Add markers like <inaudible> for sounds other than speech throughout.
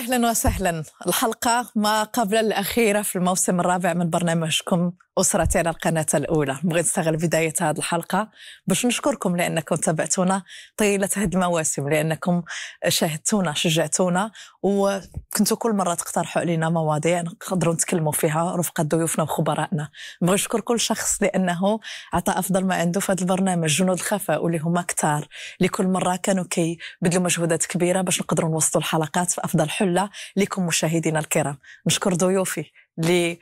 أهلا وسهلا الحلقة ما قبل الأخيرة في الموسم الرابع من برنامجكم اسرتي على القناة الأولى بغيت نستغل بداية هذه الحلقة باش نشكركم لأنكم تابعتونا طيلة هذه المواسم لأنكم شاهدتونا شجعتونا وكنتوا كل مرة تقترحوا علينا مواضيع نقدروا نتكلموا فيها رفقة ضيوفنا وخبرائنا بغيت نشكر كل شخص لأنه عطى أفضل ما عنده في هذا البرنامج جنود الخفاء واللي هما كتار اللي كل مرة كانوا كيبذلوا مجهودات كبيرة باش نقدروا نوصلوا الحلقات في أفضل حلة لكم مشاهدينا الكرام نشكر ضيوفي اللي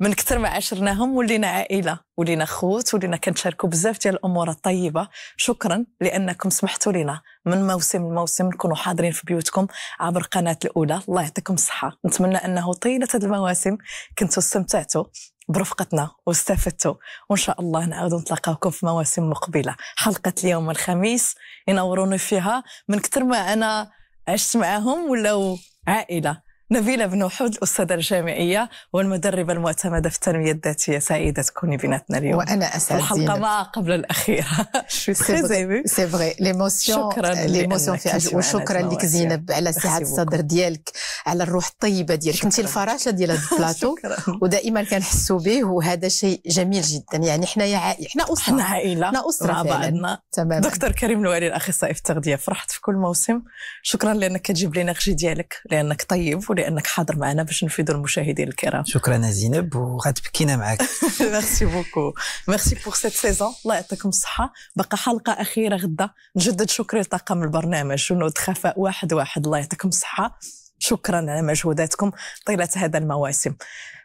من كثر ما عاشرناهم ولينا عائله ولينا خوت ولينا كنشاركوا بزاف ديال الامور الطيبه شكرا لانكم سمحتوا لنا من موسم لموسم نكونوا حاضرين في بيوتكم عبر قناه الاولى الله يعطيكم الصحه نتمنى انه طيله هذه المواسم كنتوا استمتعتوا برفقتنا واستفدتوا وان شاء الله نعاود نتلاقاوكم في مواسم مقبله حلقه اليوم الخميس ينوروني فيها من كثر ما انا عشت معاهم ولاو عائله نبيلة بن وحود الأستاذة الجامعية والمدربة المعتمدة في التنمية الذاتية سعيدة تكوني بيناتنا اليوم وأنا أسعد الحلقة ما قبل الأخيرة سي فغي ليموسيون ليموسيون في أجواء وشكرا لك زينب على سعة الصدر ديالك على الروح الطيبة ديالك أنت الفراشة ديال هذا البلاطو <laughs> ودائما كنحسوا به وهذا شيء جميل جدا يعني حنايا عائلة حنا أسرة حنا عائلة حنا أسرة مع بعضنا تماما دكتور كريم الوالي الأخصائي في التغذية فرحت في كل موسم شكرا لأنك كتجيب لي ديالك لأنك طيب لانك حاضر معنا باش نفيدوا المشاهدين الكرام شكرا زينب وغتبكينا معك ميرسي بوكو ميرسي بوغ سيت سيزون الله يعطيكم الصحه باقا حلقه اخيره غدا نجدد شكري لطاقم البرنامج ونود خفاء واحد واحد الله يعطيكم الصحه شكرا على مجهوداتكم طيلة هذا المواسم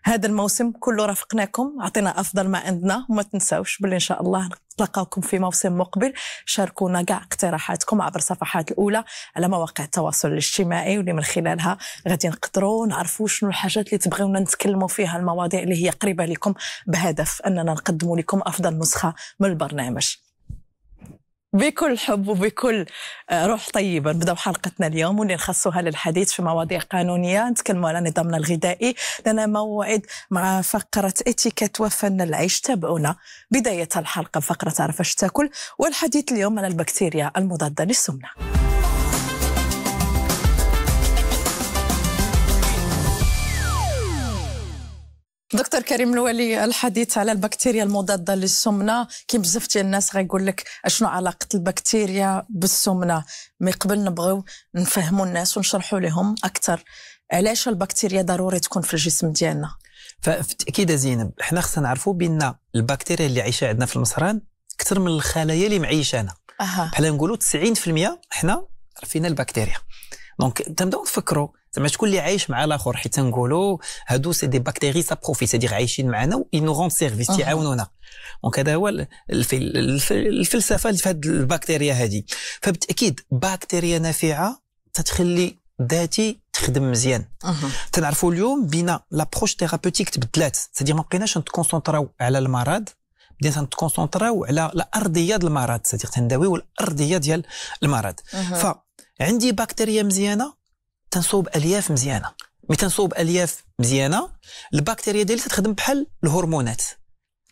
هذا الموسم كله رافقناكم عطينا أفضل ما عندنا وما تنساوش باللي إن شاء الله نتلقاكم في موسم مقبل شاركونا كاع اقتراحاتكم عبر الصفحات الأولى على مواقع التواصل الاجتماعي واللي من خلالها غادي نقدروا نعرفوا شنو الحاجات اللي تبغيونا نتكلموا فيها المواضيع اللي هي قريبة لكم بهدف أننا نقدموا لكم أفضل نسخة من البرنامج بكل حب وبكل آه، روح طيبة نبدأ حلقتنا اليوم واللي نخصوها للحديث في مواضيع قانونية نتكلموا على نظامنا الغذائي لنا موعد مع فقرة اتيكيت وفن العيش تابعونا بداية الحلقة فقرة تعرف تاكل والحديث اليوم على البكتيريا المضادة للسمنة دكتور كريم الولي الحديث على البكتيريا المضاده للسمنه كيف بزاف ديال الناس غيقول لك اشنو علاقه البكتيريا بالسمنه مي قبل نبغيو نفهموا الناس ونشرحوا لهم اكثر علاش البكتيريا ضروري تكون في الجسم ديالنا فبالتاكيد زينب حنا خصنا نعرفوا بان البكتيريا اللي عايشه عندنا في المصران اكثر من الخلايا اللي معيشانا بحال نقولوا 90% حنا عرفينا البكتيريا دونك تنبداو نفكروا زعما شكون اللي عايش مع الاخر حيت نقولوا هادو سي دي بكتيري سابروفي دير عايشين معنا و نو غون سيرفيس تيعاونونا دونك هذا هو الفلسفه اللي في هاد البكتيريا هذه فبالتاكيد بكتيريا نافعه تتخلي ذاتي تخدم مزيان تنعرفوا اليوم بينا لابروش ثيرابوتيك تبدلات سيدي ما بقيناش نتكونسونطراو على المرض بدينا نتكونسونطراو على الارضيه ديال المرض سيدي تنداويو الارضيه ديال المرض فعندي بكتيريا مزيانه تنصوب الياف مزيانه مي تنصوب الياف مزيانه البكتيريا ديالي تخدم بحال الهرمونات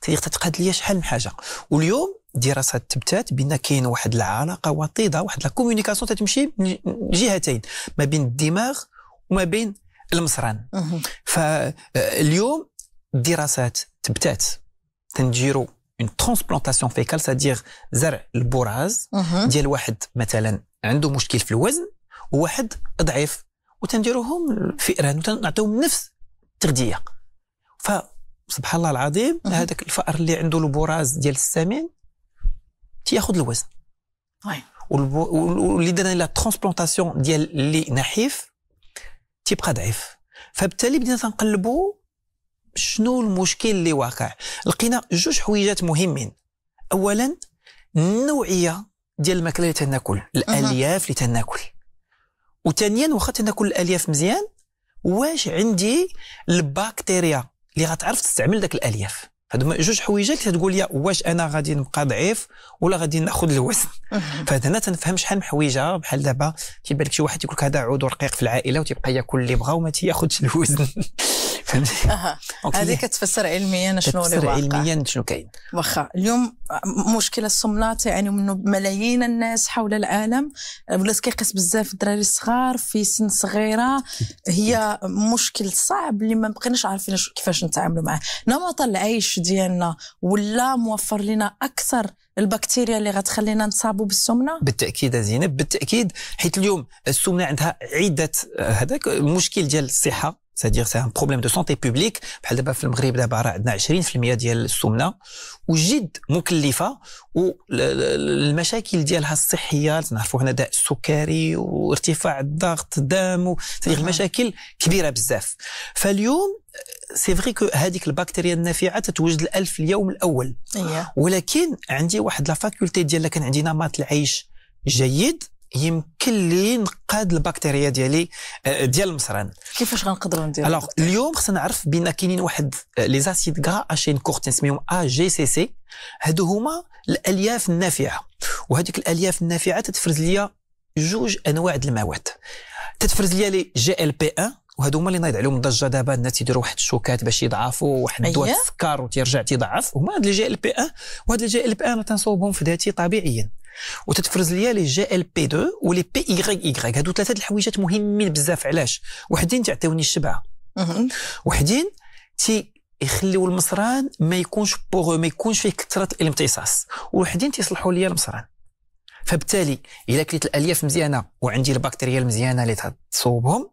تقدر تقاد ليا شحال من حاجه واليوم دراسات تبتات بان كاين واحد العلاقه وطيده واحد لا كومونيكاسيون تتمشي من جهتين ما بين الدماغ وما بين المصران فاليوم آه، الدراسات تبتات تنجيرو اون ترونسبلونتاسيون فيكال سادير زرع البراز ديال واحد مثلا عنده مشكل في الوزن وواحد ضعيف وتنديروهم فئران وتنعطيوهم نفس التغذيه فسبحان الله العظيم هذاك الفأر اللي عنده البراز ديال السمين تياخذ الوزن واللي درنا لا ترونسبلونتاسيون ديال اللي نحيف تيبقى ضعيف فبالتالي بدينا تنقلبوا شنو المشكل اللي واقع لقينا جوج حويجات مهمين اولا النوعيه ديال الماكله اللي تناكل الالياف اللي تناكل وثانيا واخا تناكل الالياف مزيان واش عندي البكتيريا اللي غتعرف تستعمل داك الالياف هادو جوج حويجات اللي تقول لي واش انا غادي نبقى ضعيف ولا غادي ناخذ الوزن فهاد هنا تنفهم شحال من حويجه بحال دابا تيبان لك شي واحد يقول لك هذا عضو رقيق في العائله وتيبقى ياكل اللي بغا وما تياخذش الوزن <laughs> فهمتي هذه كتفسر علميا شنو اللي واقع علميا شنو كاين واخا اليوم مشكله الصمله تعاني منه ملايين الناس حول العالم ولات كيقيس بزاف الدراري الصغار في سن صغيره هي مشكل صعب اللي ما بقيناش عارفين كيفاش نتعاملوا معاه نمط العيش ديالنا ولا موفر لنا اكثر البكتيريا اللي غتخلينا نصابوا بالسمنه بالتاكيد زينب بالتاكيد حيت اليوم السمنه عندها عده هذاك المشكل ديال الصحه سادير سي ان بروبليم دو سونتي بوبليك بحال دابا في المغرب دابا راه عندنا 20% ديال السمنه وجد مكلفه والمشاكل ديالها الصحيه تنعرفوا هنا داء السكري وارتفاع الضغط الدم سادير المشاكل كبيره بزاف فاليوم سي فري كو هذيك البكتيريا النافعه تتوجد الألف اليوم الاول ولكن عندي واحد لا فاكولتي ديال كان عندي نمط العيش جيد يمكن لي نقاد البكتيريا ديالي آه، ديال المصران كيفاش غنقدروا نديروا الوغ اليوم خصنا نعرف بان كاينين واحد لي زاسيد كرا اشين كورتين سميهم ا جي سي سي هادو هما الالياف النافعه وهذيك الالياف النافعه تتفرز ليا جوج انواع د المواد تتفرز ليا لي جي ال بي 1 وهادو هما اللي نايض عليهم الضجه دابا الناس يديروا واحد الشوكات باش يضعفوا واحد الدواء أيوة. السكر وتيرجع تيضعف هما هاد الجي ال بي 1 وهاد الجي ال بي 1 تنصوبهم في ذاتي طبيعيا وتتفرز ليا لي جي ال بي 2 ولي بي اي اي هادو ثلاثه الحويجات مهمين بزاف علاش وحدين تعطيوني الشبعه وحدين تي يخليو المصران ما يكونش بوغ ما يكونش فيه كثره الامتصاص وحدين تيصلحوا ليا المصران فبالتالي الا كليت الالياف مزيانه وعندي البكتيريا المزيانه اللي تصوبهم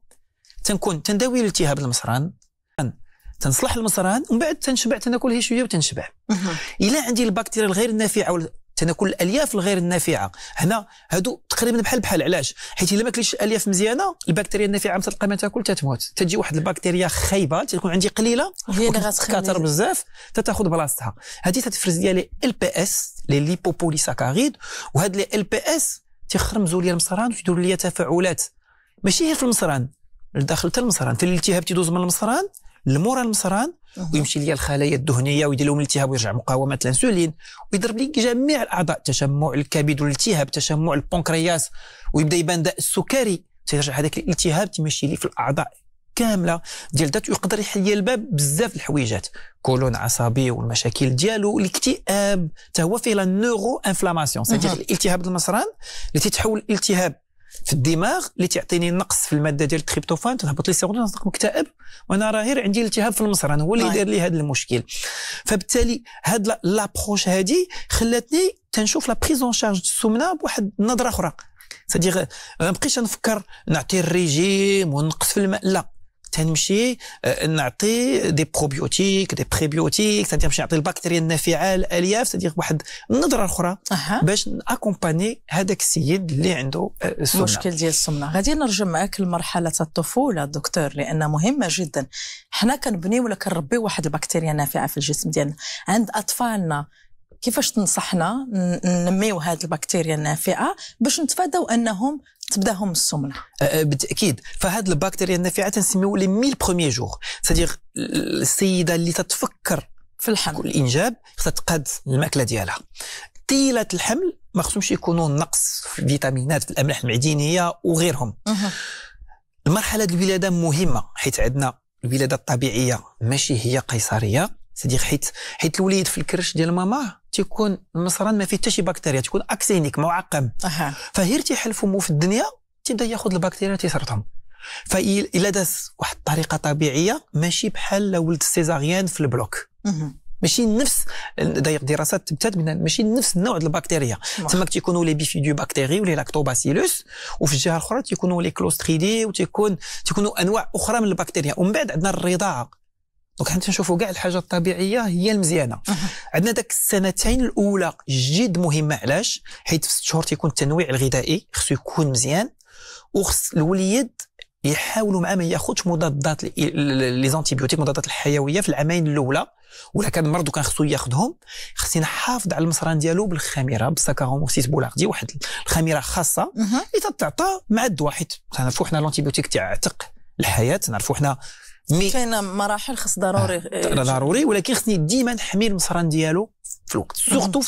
تنكون تنداوي الالتهاب المصران تنصلح المصران ومن بعد تنشبع تناكل هي شويه وتنشبع الا عندي البكتيريا الغير نافعه تناكل الالياف الغير النافعه هنا هادو تقريبا بحال بحال علاش حيت الا ما كليتش الالياف مزيانه البكتيريا النافعه تلقى ما تاكل تتموت تجي واحد البكتيريا خايبه تكون عندي قليله هي اللي غتكثر بزاف تتاخذ بلاصتها هذه تتفرز لي لي ال بي اس لي ساكاريد وهاد لي ال بي اس تيخرمزوا لي المصران ويديروا لي تفاعلات ماشي هي في المصران الداخل حتى المصران في الالتهاب تيدوز من المصران لمورا المصران ويمشي ليا الخلايا الدهنيه ويدير لهم الالتهاب ويرجع مقاومه الانسولين ويضرب لي جميع الاعضاء تشمع الكبد والالتهاب تشمع البنكرياس ويبدا يبان داء السكري تيرجع هذاك الالتهاب تيمشي لي في الاعضاء كامله ديال ذات يقدر يحل الباب بزاف الحويجات كولون عصبي والمشاكل ديالو الاكتئاب حتى هو فيه لا نورو انفلاماسيون سيتي الالتهاب المصران اللي تيتحول التهاب في الدماغ اللي تعطيني نقص في الماده ديال التريبتوفان تهبط لي سيرون نصدق مكتئب وانا راه غير عندي التهاب في المصران هو اللي طيب. دار لي هذا المشكل فبالتالي هاد لابروش هادي خلاتني تنشوف لا بريزون شارج السمنه بواحد النظره اخرى سادير ما بقيتش نفكر نعطي الريجيم ونقص في الماء لا تنمشي آه، نعطي دي بروبيوتيك دي بريبيوتيك نمشي نعطي البكتيريا النافعه الالياف تدير واحد النظره اخرى أه. باش ناكومباني هذاك السيد اللي عنده آه، السمنه مشكل ديال السمنه غادي نرجع معك لمرحله الطفوله دكتور لان مهمه جدا حنا كنبنيو ولا كنربيو واحد البكتيريا النافعه في الجسم ديالنا عند اطفالنا كيفاش تنصحنا ننميو هذه البكتيريا النافعه باش نتفاداو انهم تبداهم السمنه أه، أه، بالتاكيد فهاد البكتيريا النافعه تنسميو لي ميل بروميير جور سادير السيده اللي تتفكر في الحمل الانجاب خصها تقاد الماكله ديالها طيله الحمل ما خصهمش يكونوا نقص في الفيتامينات في الاملاح المعدنيه وغيرهم المرحله الولاده مهمه حيت عندنا الولاده الطبيعيه ماشي هي قيصريه سيدي حيت حيت الوليد في الكرش ديال ماماه تيكون مصران ما فيه حتى شي بكتيريا تيكون اكسينيك معقم أه. فهير تيحل فمه في الدنيا تيبدا ياخذ البكتيريا تيسرطهم فإلا داز واحد الطريقه طبيعيه ماشي بحال ولد السيزاريان في البلوك ماشي نفس دايق دراسات تبتات من ماشي نفس النوع ديال البكتيريا تما تيكونوا لي دو بكتيري ولا لاكتوباسيلوس وفي الجهه الاخرى تيكونوا لي كلوستريدي وتيكون تيكونوا انواع اخرى من البكتيريا ومن بعد عندنا الرضاعه دونك حنا تنشوفوا كاع الحاجه الطبيعيه هي المزيانه عندنا داك السنتين الاولى جد مهمه علاش حيت في ست شهور تيكون التنويع الغذائي خصو يكون مزيان وخص الوليد يحاولوا معاه ما ياخذش مضادات لي زانتيبيوتيك مضادات الحيويه في العامين الاولى ولا كان مرض وكان خصو ياخذهم خصني نحافظ على المصران ديالو بالخميره بالساكاروموسيس بولاردي واحد الخميره خاصه اللي تتعطى مع الدواء حيت نعرفوا حنا الانتيبيوتيك عتق الحياه نعرفوا حنا مي كاين مراحل خص ضروري آه. ضروري ولكن خصني ديما نحمي المصران ديالو في الوقت سورتو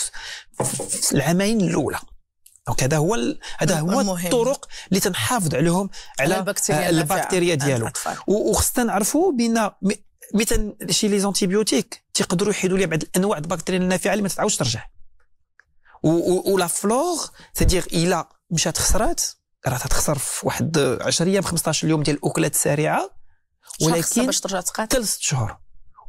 في العامين الاولى دونك هذا هو هذا هو الطرق اللي تنحافظ عليهم على آه، البكتيريا, آه، ديالو وخصنا نعرفوا بان مثلا شي لي زونتيبيوتيك تيقدروا يحيدوا لي بعض الانواع البكتيريا النافعه اللي ما تتعاودش ترجع ولا فلور سيدير الا مشات خسرات راه تتخسر في واحد 10 ايام 15 يوم ديال الاكلات السريعه ولكن باش ترجع تقاتل كل شهور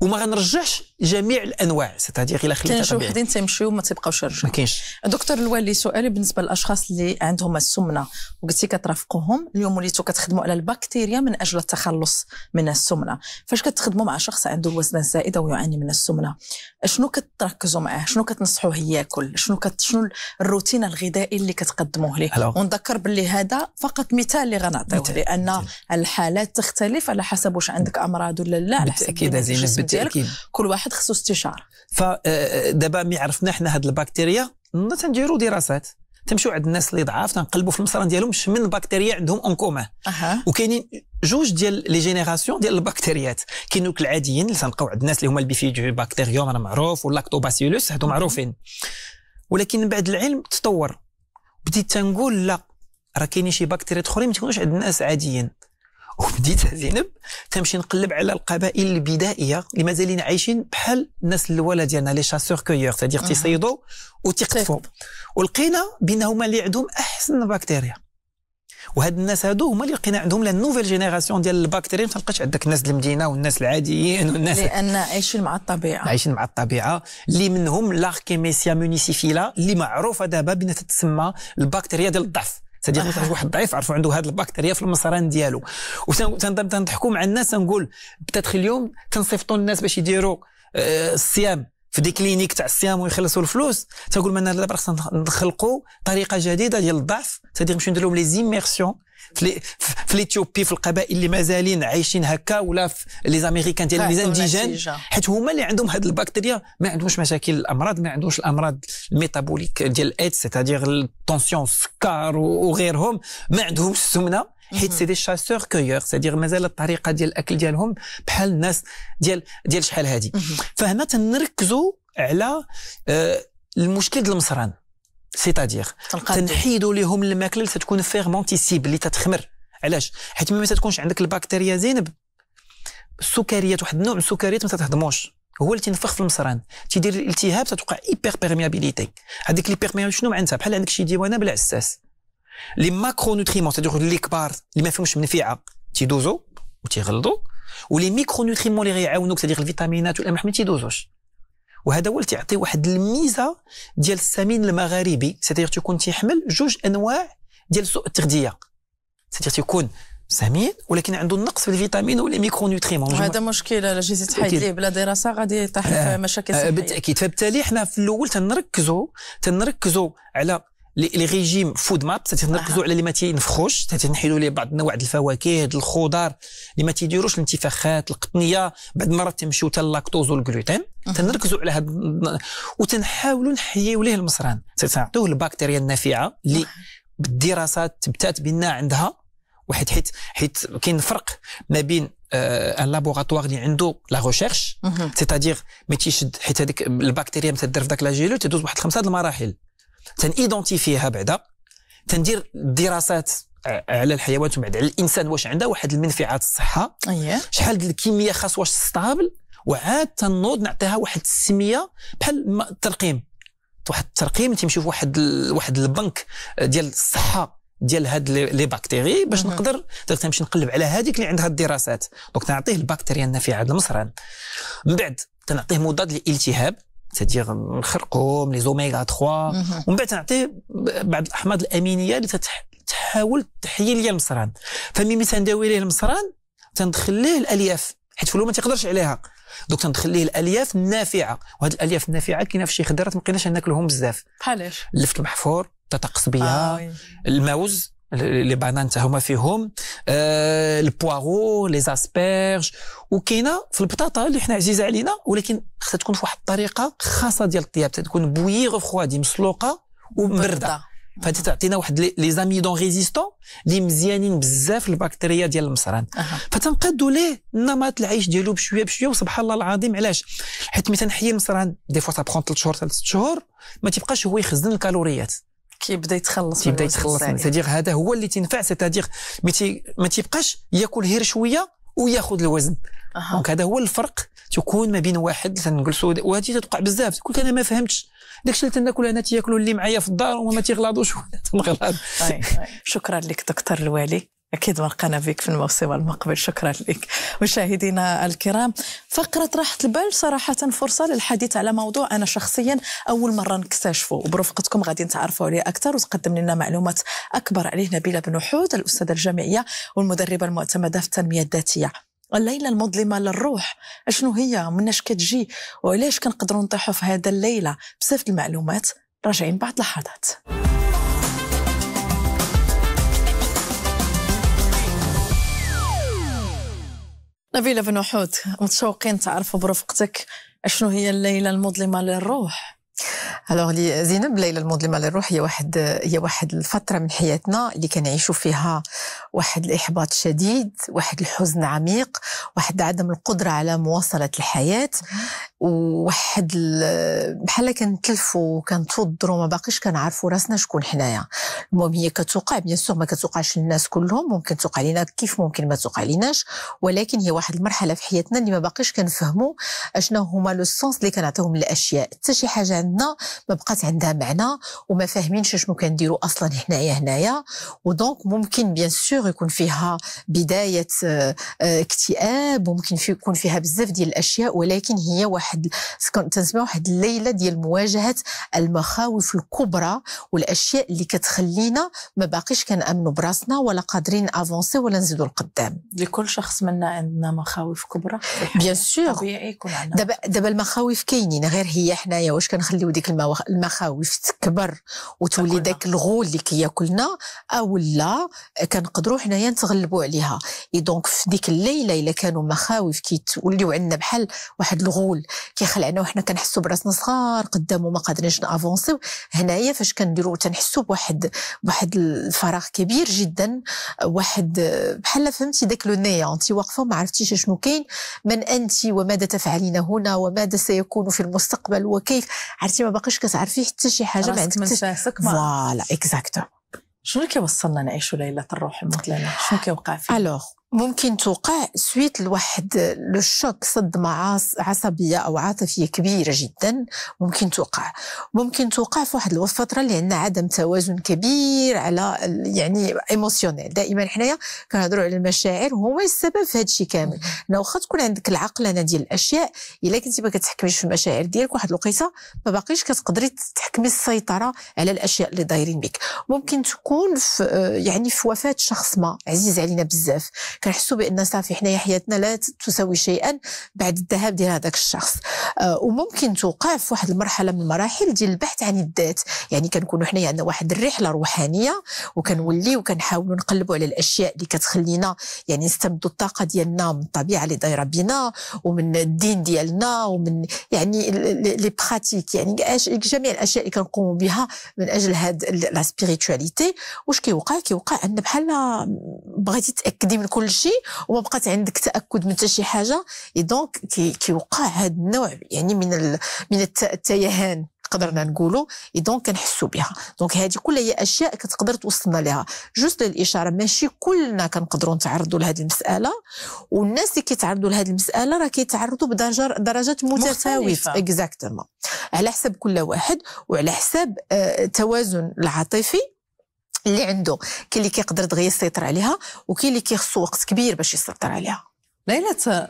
وما غنرجعش جميع الانواع سيتادير الى خليتها كنشوف وحدين تيمشيو ما تيبقاوش يرجعوا ما كاينش دكتور الوالي سؤالي بالنسبه للاشخاص اللي عندهم السمنه وقلتي كترافقوهم اليوم وليتو كتخدموا على البكتيريا من اجل التخلص من السمنه فاش كتخدموا مع شخص عنده الوزن الزائد ويعاني من السمنه شنو كتركزوا معاه شنو كتنصحوه ياكل شنو كت شنو الروتين الغذائي اللي كتقدموه ليه ونذكر باللي هذا فقط مثال اللي غنعطيوه لان الحالات تختلف على حسب واش عندك امراض ولا لا على حسب بالتاكيد ديالك كل واحد خصو استشاره فدابا آه، آه، مي عرفنا حنا هاد البكتيريا تنديروا دراسات تمشيو عند الناس اللي ضعاف تنقلبوا في المصران ديالهم شمن بكتيريا عندهم اون كومان أه. وكاينين جوج ديال لي جينيراسيون ديال البكتيريات كاين دوك العاديين اللي تنلقاو عند الناس اللي هما البيفيدو بكتيريوم راه معروف واللاكتوباسيلوس هادو معروفين ولكن من بعد العلم تطور بديت تنقول لا راه كاينين شي بكتيريات اخرين ما تكونوش عند الناس عاديين وبديت زينب كنمشي نقلب على القبائل البدائيه اللي مازالين عايشين بحال الناس الاولى ديالنا لي شاسور كويور تادير تيصيدوا وتيقطفوا ولقينا بان هما اللي عندهم احسن بكتيريا وهاد الناس هادو هما اللي لقينا عندهم لا نوفيل جينيراسيون ديال البكتيريا ما تلقاش عندك الناس المدينه والناس العاديين والناس لان عايشين مع الطبيعه عايشين مع الطبيعه اللي منهم لاركيميسيا مونيسيفيلا اللي معروفه دابا بانها تتسمى البكتيريا ديال الضعف سيدي المتحف واحد ضعيف عرفوا عنده هاد البكتيريا في المصران ديالو وتنضحكوا مع الناس نقول بتدخل اليوم تنصيفطوا الناس باش يديروا آه، الصيام في دي كلينيك تاع الصيام ويخلصوا الفلوس تنقول انا دابا خصنا نخلقوا طريقه جديده ديال الضعف سيدي نمشيو ندير لهم لي زيميرسيون في ليثيوبي في القبائل اللي مازالين عايشين هكا ولا في لي زاميريكان ديال الانديجان حيت هما اللي عندهم هاد البكتيريا ما عندهمش مشاكل الامراض ما عندهمش الامراض الميتابوليك ديال الايد سيتادير التونسيون السكر وغيرهم ما عندهمش السمنه حيت سي دي شاسور كويور سيتادير مازال الطريقه ديال الاكل ديالهم بحال الناس ديال ديال شحال هادي فهنا تنركزوا على آه، المشكل ديال المصران سيتادير تنحيدوا لهم الماكله اللي تكون فيرمونتيسيب اللي تتخمر علاش حيت ما تكونش عندك البكتيريا زينب السكريات واحد النوع من السكريات ما تتهضموش هو اللي تنفخ في المصران تيدير الالتهاب تتوقع ايبر بيرميابيليتي هذيك البيرميابيليتي شنو معناتها بحال عندك شي ديوانه بلا عساس لي ماكرو نوتريمون تدور اللي كبار اللي ما فيهمش منفعه تيدوزو وتيغلطو ولي ميكرو نوتريمون اللي غيعاونوك تدير الفيتامينات والاملاح ما تيدوزوش وهذا هو اللي تيعطي واحد الميزه ديال السمين المغاربي سيتيغ تيكون تيحمل جوج انواع ديال سوء التغذيه سيتيغ تيكون سمين ولكن عنده نقص في الفيتامين ولي ميكرو نوتريمون هذا مشكل الا جيتي تحيد ليه بلا دراسه غادي يطيح في آه. مشاكل صحيه آه، بالتاكيد فبالتالي حنا في الاول تنركزوا تنركزوا على لي ريجيم فود ماب تتنركزوا على اللي ما تينفخوش تتنحيدوا ليه بعض انواع الفواكه الخضار اللي ما تيديروش الانتفاخات القطنيه بعد المرات تمشيو حتى اللاكتوز والجلوتين تنركزوا على هاد وتنحاولوا نحيوا ليه المصران تنعطيوه البكتيريا النافعه اللي بالدراسات تبتات بان عندها واحد حيت حيت كاين فرق ما بين ان لابوغاتوار اللي عنده لا ريشيرش سيتادير ما تيشد حيت هذيك البكتيريا ما تدير في ذاك لاجيلو تدوز واحد خمسه المراحل تنيدونتيفيها بعدا تندير دراسات على الحيوانات ومن بعد على الانسان واش عنده واحد المنفعه الصحه أيه. شحال ديال الكميه خاص واش ستابل وعاد تنوض نعطيها واحد السميه بحال الترقيم واحد الترقيم تيمشي في واحد ال... واحد البنك ديال الصحه ديال هاد لي باكتيري باش نقدر تنمشي نقلب على هذيك اللي عندها الدراسات دونك تنعطيه البكتيريا النافعه المصران من بعد تنعطيه مضاد للالتهاب تدير نخرقهم لي زوميغا 3 ومن بعد نعطي بعض الاحماض الامينيه اللي تحاول تحيي لي المصران فملي تنداوي ليه المصران تندخل ليه الالياف حيت فلو ما تيقدرش عليها دوك تندخل ليه الالياف النافعه وهاد الالياف النافعه كاينه في شي خضرات ما بقيناش ناكلهم بزاف بحالاش اللفت المحفور التطاقصبيه آه الموز لي بانان حتى هما فيهم البواغو لي زاسبيرج وكاينه في البطاطا اللي حنا عزيزه علينا ولكن خصها تكون في واحد الطريقه خاصه ديال الطياب تكون بويي غفخوادي مسلوقه ومبرده فهادي تعطينا واحد لي زاميدون ريزيستون اللي مزيانين بزاف البكتيريا ديال المصران فتنقادوا ليه نمط العيش ديالو بشويه بشويه وسبحان الله العظيم علاش حيت مثلا حي المصران دي فوا تبخون ثلاث شهور حتى شهور ما تيبقاش هو يخزن الكالوريات كيبدا يتخلص كيبدا يتخلص سيدير هذا هو اللي تنفع سيتادير ما تيبقاش ياكل غير شويه وياخذ الوزن أه. دونك هذا هو الفرق تكون ما بين واحد تنجلسوا وهذه تتوقع بزاف تقول انا ما فهمتش داك الشيء اللي تناكل انا تياكلوا اللي معايا في الدار وما تيغلاضوش <laughs> تنغلاض طيب، طيب. شكرا لك دكتور الوالي أكيد ورقنا بك في الموسم المقبل شكرا لك مشاهدينا الكرام فقرة راحة البال صراحة فرصة للحديث على موضوع أنا شخصيا أول مرة نكتشفه وبرفقتكم غادي نتعرفوا عليه أكثر وتقدم لنا معلومات أكبر عليه نبيلة بن حود الأستاذة الجامعية والمدربة المعتمدة في التنمية الذاتية الليلة المظلمة للروح أشنو هي مناش كتجي وعلاش كنقدروا نطيحوا في هذا الليلة بزاف المعلومات راجعين بعد لحظات نبيلة بن وحود متشوقين تعرفوا برفقتك شنو هي الليلة المظلمة للروح الوغ لي زينب الليله المظلمه للروح هي واحد هي واحد الفتره من حياتنا اللي كنعيشوا فيها واحد الاحباط شديد واحد الحزن عميق واحد عدم القدره على مواصله الحياه وواحد بحال كنتلفوا وكنتوضروا ما باقيش كنعرفوا راسنا شكون حنايا المهم هي كتوقع بيان سور ما كتوقعش للناس كلهم ممكن توقع لينا كيف ممكن ما توقع ليناش ولكن هي واحد المرحله في حياتنا اللي ما باقيش كنفهموا اشنو هما لو سونس اللي كنعطيهم للاشياء حتى شي حاجه عندنا ما بقات عندها معنى وما فاهمينش شنو كنديروا اصلا حنايا هنايا ودونك ممكن بيان سور يكون فيها بدايه آه، اكتئاب ممكن يكون فيها بزاف ديال الاشياء ولكن هي واحد واحد تنسمع واحد الليله ديال مواجهه المخاوف الكبرى والاشياء اللي كتخلينا ما باقيش كنامنوا براسنا ولا قادرين افونسي ولا نزيدوا القدام لكل شخص منا عندنا مخاوف كبرى بيان سور دابا دابا المخاوف كاينين غير هي حنايا واش كنخليو ديك المخاوف تكبر وتولي داك الغول اللي كياكلنا او لا كنقدروا حنايا نتغلبوا عليها اي دونك في ديك الليله الا كانوا مخاوف كيتوليو عندنا بحال واحد الغول كيخلعنا وحنا كنحسوا براسنا صغار قدام وما قادرينش نافونسيو هنايا فاش كنديرو تنحسوا بواحد واحد الفراغ كبير جدا واحد بحال فهمتي داك لو نيا انت واقفه ما عرفتيش شنو كاين من انت وماذا تفعلين هنا وماذا سيكون في المستقبل وكيف عرفتي ما باقيش كتعرفي حتى شي حاجه ما عندك فوالا اكزاكتو شنو كيوصلنا نعيشوا ليله الروح المثلى شنو كيوقع فيه الوغ ممكن توقع سويت لواحد لو شوك صدمة عصبية أو عاطفية كبيرة جدا ممكن توقع ممكن توقع في واحد الفترة اللي عندنا عدم توازن كبير على يعني ايموسيونيل دائما حنايا كنهضروا على المشاعر وهو السبب في هذا الشيء كامل انا واخا تكون عندك العقلانة ديال الأشياء إلا كنتي ما كتحكميش في المشاعر ديالك واحد الوقيته ما باقيش كتقدري تحكمي السيطرة على الأشياء اللي دايرين بك ممكن تكون في يعني في وفاة شخص ما عزيز علينا بزاف كنحسوا بان صافي حنايا حياتنا لا تساوي شيئا بعد الذهاب ديال هذاك الشخص آه، وممكن توقع في واحد المرحله من المراحل ديال البحث عن الذات يعني كنكونوا حنايا عندنا واحد الرحله روحانيه وكنوليو وكنحاولوا نقلبوا على الاشياء اللي كتخلينا يعني نستمدوا الطاقه ديالنا من الطبيعه اللي دايره بينا ومن الدين ديالنا ومن يعني لي براتيك يعني جميع الاشياء اللي كنقوموا بها من اجل هاد لا سبيريتواليتي واش كيوقع كيوقع ان بحال آه، بغيتي تاكدي من كل شيء وما بقات عندك تاكد من حتى شي حاجه دونك كيوقع هذا النوع يعني من من التيهان قدرنا نقولوا دونك كنحسوا بها دونك هذه كلها هي اشياء كتقدر توصلنا لها جوست للاشاره ماشي كلنا كنقدروا نتعرضوا لهذه المساله والناس اللي كيتعرضوا لهذه المساله راه كيتعرضوا بدرجات متفاوته اكزاكتومون على حسب كل واحد وعلى حسب التوازن آه، العاطفي اللي عنده كاين اللي كيقدر دغيا يسيطر عليها وكاين اللي كيخصو وقت كبير باش يسيطر عليها ليلة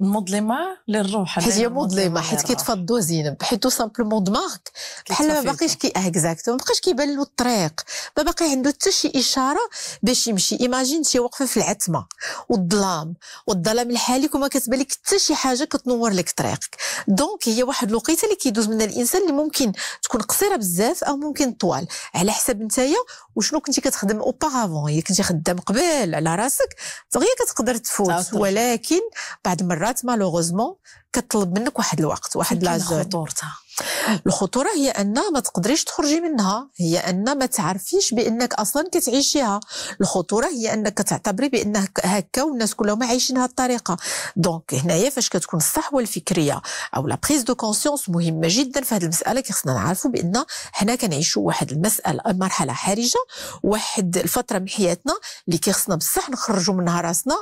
مظلمة للروح حيت هي مظلمة حيت كيتفضوا زينب حيت سامبلومون دماغك بحال ما باقيش كي اكزاكتو آه، ما بقاش كيبان له الطريق ما باقي عنده حتى شي اشاره باش يمشي ايماجين شي واقفه في العتمه والظلام والظلام لحالك وما كتبان لك حتى شي حاجه كتنور لك طريقك دونك هي واحد الوقيته اللي كيدوز منها الانسان اللي ممكن تكون قصيره بزاف او ممكن طوال على حسب نتايا وشنو كنتي كتخدم اوباغافون هي كنتي خدام قبل على راسك دغيا كتقدر تفوت ولكن ولكن بعض المرات مالوغوزمون كطلب منك واحد الوقت واحد لاجور خطورتها الخطوره هي ان ما تقدريش تخرجي منها هي ان ما تعرفيش بانك اصلا كتعيشيها الخطوره هي انك تعتبري بان هكا والناس كلهم عايشين هذه الطريقه دونك هنايا فاش كتكون الصحوه الفكريه او لا بريز دو كونسيونس مهمه جدا في هذه المساله كيخصنا نعرفوا بان حنا كنعيشوا واحد المساله مرحله حرجه واحد الفتره من حياتنا اللي كيخصنا بصح نخرجوا منها راسنا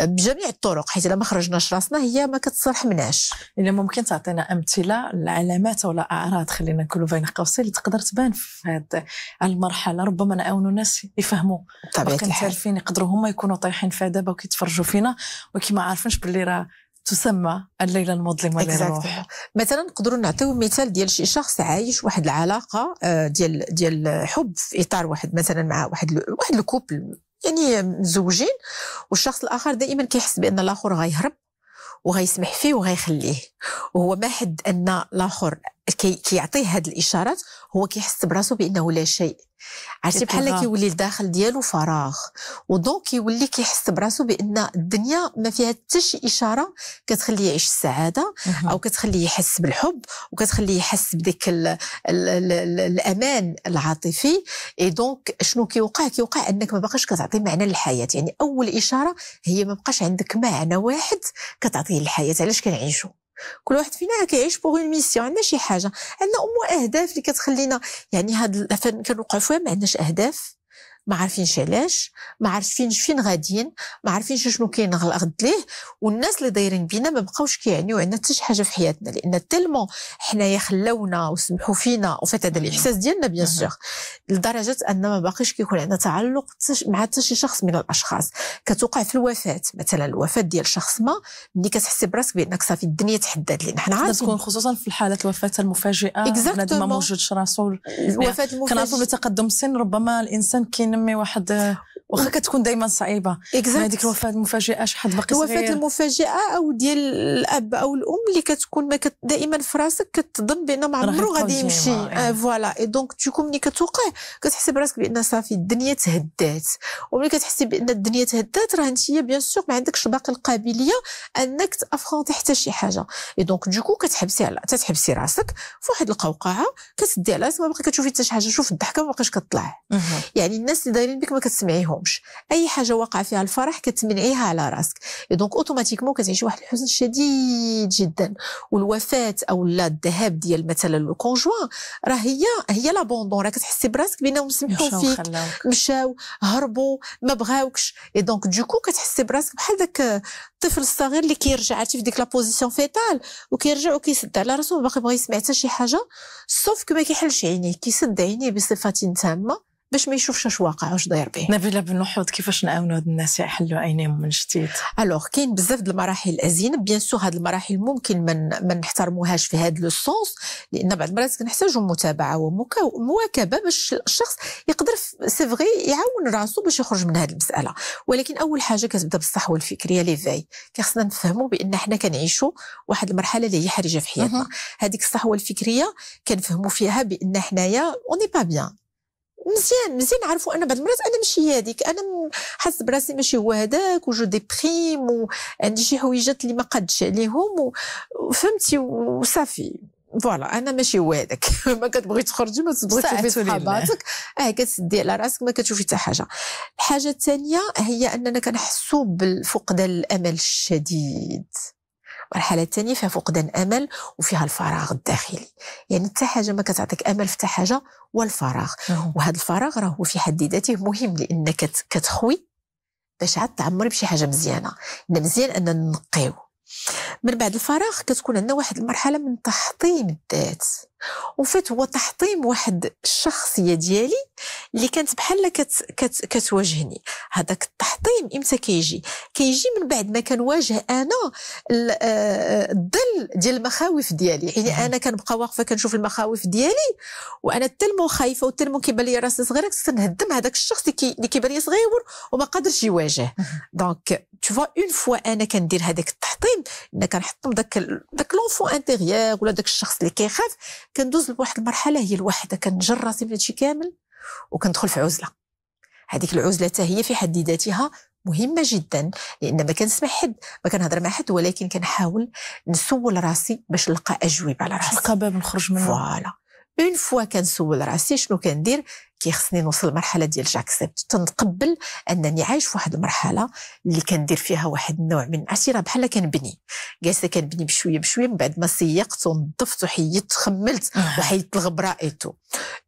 بجميع الطرق حيت الا ما خرجناش راسنا هي ما كتصرح مناش الا ممكن تعطينا امثله العلامات ولا اعراض خلينا نقولوا بين قوسين اللي تقدر تبان في هذه المرحله ربما نعاونوا الناس يفهموا بطبيعه الحال عارفين يقدروا هما يكونوا طايحين في دابا وكيتفرجوا فينا وكيما عارفينش باللي راه تسمى الليله المظلمه للروح مثلا نقدروا نعطيو مثال ديال شي شخص عايش واحد العلاقه آه، ديال ديال حب في اطار واحد مثلا مع واحد واحد الكوبل يعني مزوجين والشخص الاخر دائما كيحس بان الاخر غيهرب وغيسمح فيه وغيخليه وهو ما حد ان الاخر كيعطيه هذه هاد الاشارات هو كيحس براسو بانه لا شيء عرفتي بحال كيولي الداخل ديالو فراغ ودونك كيولي كيحس براسو بان الدنيا ما فيها حتى شي اشاره كتخليه يعيش السعاده او كتخليه يحس بالحب وكتخليه يحس بديك الـ الـ الـ الـ الامان العاطفي اي دونك شنو كيوقع كيوقع انك ما باقاش كتعطي معنى للحياه يعني اول اشاره هي ما بقاش عندك معنى واحد كتعطيه للحياه علاش كنعيشو كل واحد فينا كيعيش بوغ اون ميسيون عندنا شي حاجه عندنا امور اهداف اللي كتخلينا يعني هاد كنوقع فيها ما عندناش اهداف ما عارفينش علاش ما عارفينش فين غاديين ما عارفينش شنو كاين غد ليه والناس اللي دايرين بينا ما بقاوش كيعنيو عندنا حتى شي حاجه في حياتنا لان تلمو حنايا خلاونا وسمحوا فينا وفات هذا الاحساس ديالنا بيان سور لدرجه ان ما باقيش كيكون عندنا تعلق مع حتى شي شخص من الاشخاص كتوقع في الوفاه مثلا الوفاه ديال شخص ما ملي كتحسي براسك بانك صافي الدنيا تحدد لان حنا عارفين تكون خصوصا في الحالات الوفاه المفاجئه بنادم ما موجودش راسو الوفاه المفاجئه كنعرفوا بتقدم السن ربما الانسان كاين نمي واحد واخا كتكون دائما صعيبه exactly. هذيك الوفاه المفاجئه شحال باقي الوفاه المفاجئه او ديال الاب او الام اللي كتكون ما كت دائما في راسك كتظن بان ما عمرو غادي يمشي آه، فوالا اي دونك تشوكو ملي كتوقع كتحسي براسك بان صافي الدنيا تهدات وملي كتحسي بان الدنيا تهدات راه انت بيان سور ما عندكش باقي القابليه انك تافرونتي حتى شي حاجه اي دونك دوكو كتحبسي على تتحبسي راسك في واحد القوقعه كتدي على راسك ما باقي كتشوفي حتى شي حاجه شوف الضحكه ما باقاش كطلع يعني الناس اللي دايرين بك ما كتسمعيهمش اي حاجه واقع فيها الفرح كتمنعيها على راسك دونك اوتوماتيكمون كتعيشي واحد الحزن شديد جدا والوفاه او لا الذهاب ديال مثلا لو كونجوان راه هي هي لابوندون راه كتحسي براسك بانهم سمحوا فيك مشاو هربوا ما بغاوكش اي دونك دوكو كتحسي براسك بحال داك الطفل الصغير اللي كيرجع عرفتي في ديك لا بوزيسيون فيتال وكيرجع وكيسد على راسو باقي بغا يسمع حتى شي حاجه سوف كو ما كيحلش عينيه كيسد عينيه بصفه تامه باش ما يشوفش اش واقع واش داير به نبيله بن نحوط كيفاش نعاونوا هاد الناس يحلوا عينيهم من جديد الوغ كاين بزاف د المراحل الازينه بيان سو هاد المراحل ممكن من ما نحترموهاش في هاد لو سونس لان بعض المرات كنحتاجوا متابعه ومواكبه باش الشخص يقدر سي فغي يعاون راسو باش يخرج من هاد المساله ولكن اول حاجه كتبدا بالصحوه الفكريه لي في خصنا نفهموا بان حنا كنعيشوا واحد المرحله اللي هي حرجه في حياتنا هذيك الصحوه الفكريه كنفهموا فيها بان حنايا اوني با بيان مزيان مزيان نعرفوا انا بعض المرات انا ماشي هذيك انا حاسه براسي ماشي هو هذاك وجو ديبريم وعندي شي حويجات اللي ما قدش عليهم وفهمتي وصافي فوالا انا ماشي هو هذاك <laughs> ما كتبغي تخرجي ما تبغي تشوفي صحاباتك اه كتسدي على راسك ما كتشوفي حتى حاجه الحاجه الثانيه هي اننا كنحسوا بالفقدان الامل الشديد والحاله الثانيه فيها فقدان امل وفيها الفراغ الداخلي يعني حتى حاجه ما كتعطيك امل في حاجه والفراغ وهذا الفراغ راه هو في حد ذاته مهم لانك كتخوي باش عاد تعمري بشي حاجه مزيانه إن مزيان اننا ننقيو من بعد الفراغ كتكون عندنا واحد المرحله من تحطيم الذات وفات هو تحطيم واحد الشخصيه ديالي اللي كانت بحال كت كت كتواجهني هذاك التحطيم امتى كيجي كيجي من بعد ما كنواجه انا آه، الظل ديال المخاوف ديالي يعني انا كنبقى واقفه كنشوف المخاوف ديالي وانا تلمو خايفه وتلمو كيبان لي راسي صغيره كنهدم هذاك الشخص اللي كيبان لي صغير وما قادرش يواجه دونك تو اون فوا انا كندير هذاك التحطيم انا كنحطم داك داك لونفو انتيغيير ولا داك الشخص اللي كيخاف كندوز لواحد المرحله هي الوحده كنجر راسي من هادشي كامل وكندخل في عزله هذيك العزله حتى هي في حد ذاتها مهمه جدا لان ما كنسمع حد ما كنهضر مع حد ولكن كنحاول نسول راسي باش نلقى اجوبه على راسي نلقى باب نخرج منه فوالا اون فوا كنسول راسي شنو كندير كيخصني نوصل لمرحله ديال جاكسبت تنقبل انني عايش في واحد المرحله اللي كندير فيها واحد النوع من الاعتراف بحال كنبني جالسه كنبني بشويه بشويه من بعد ما سيقت ونظفت وحيدت خملت آه. وحيدت الغبره ايتو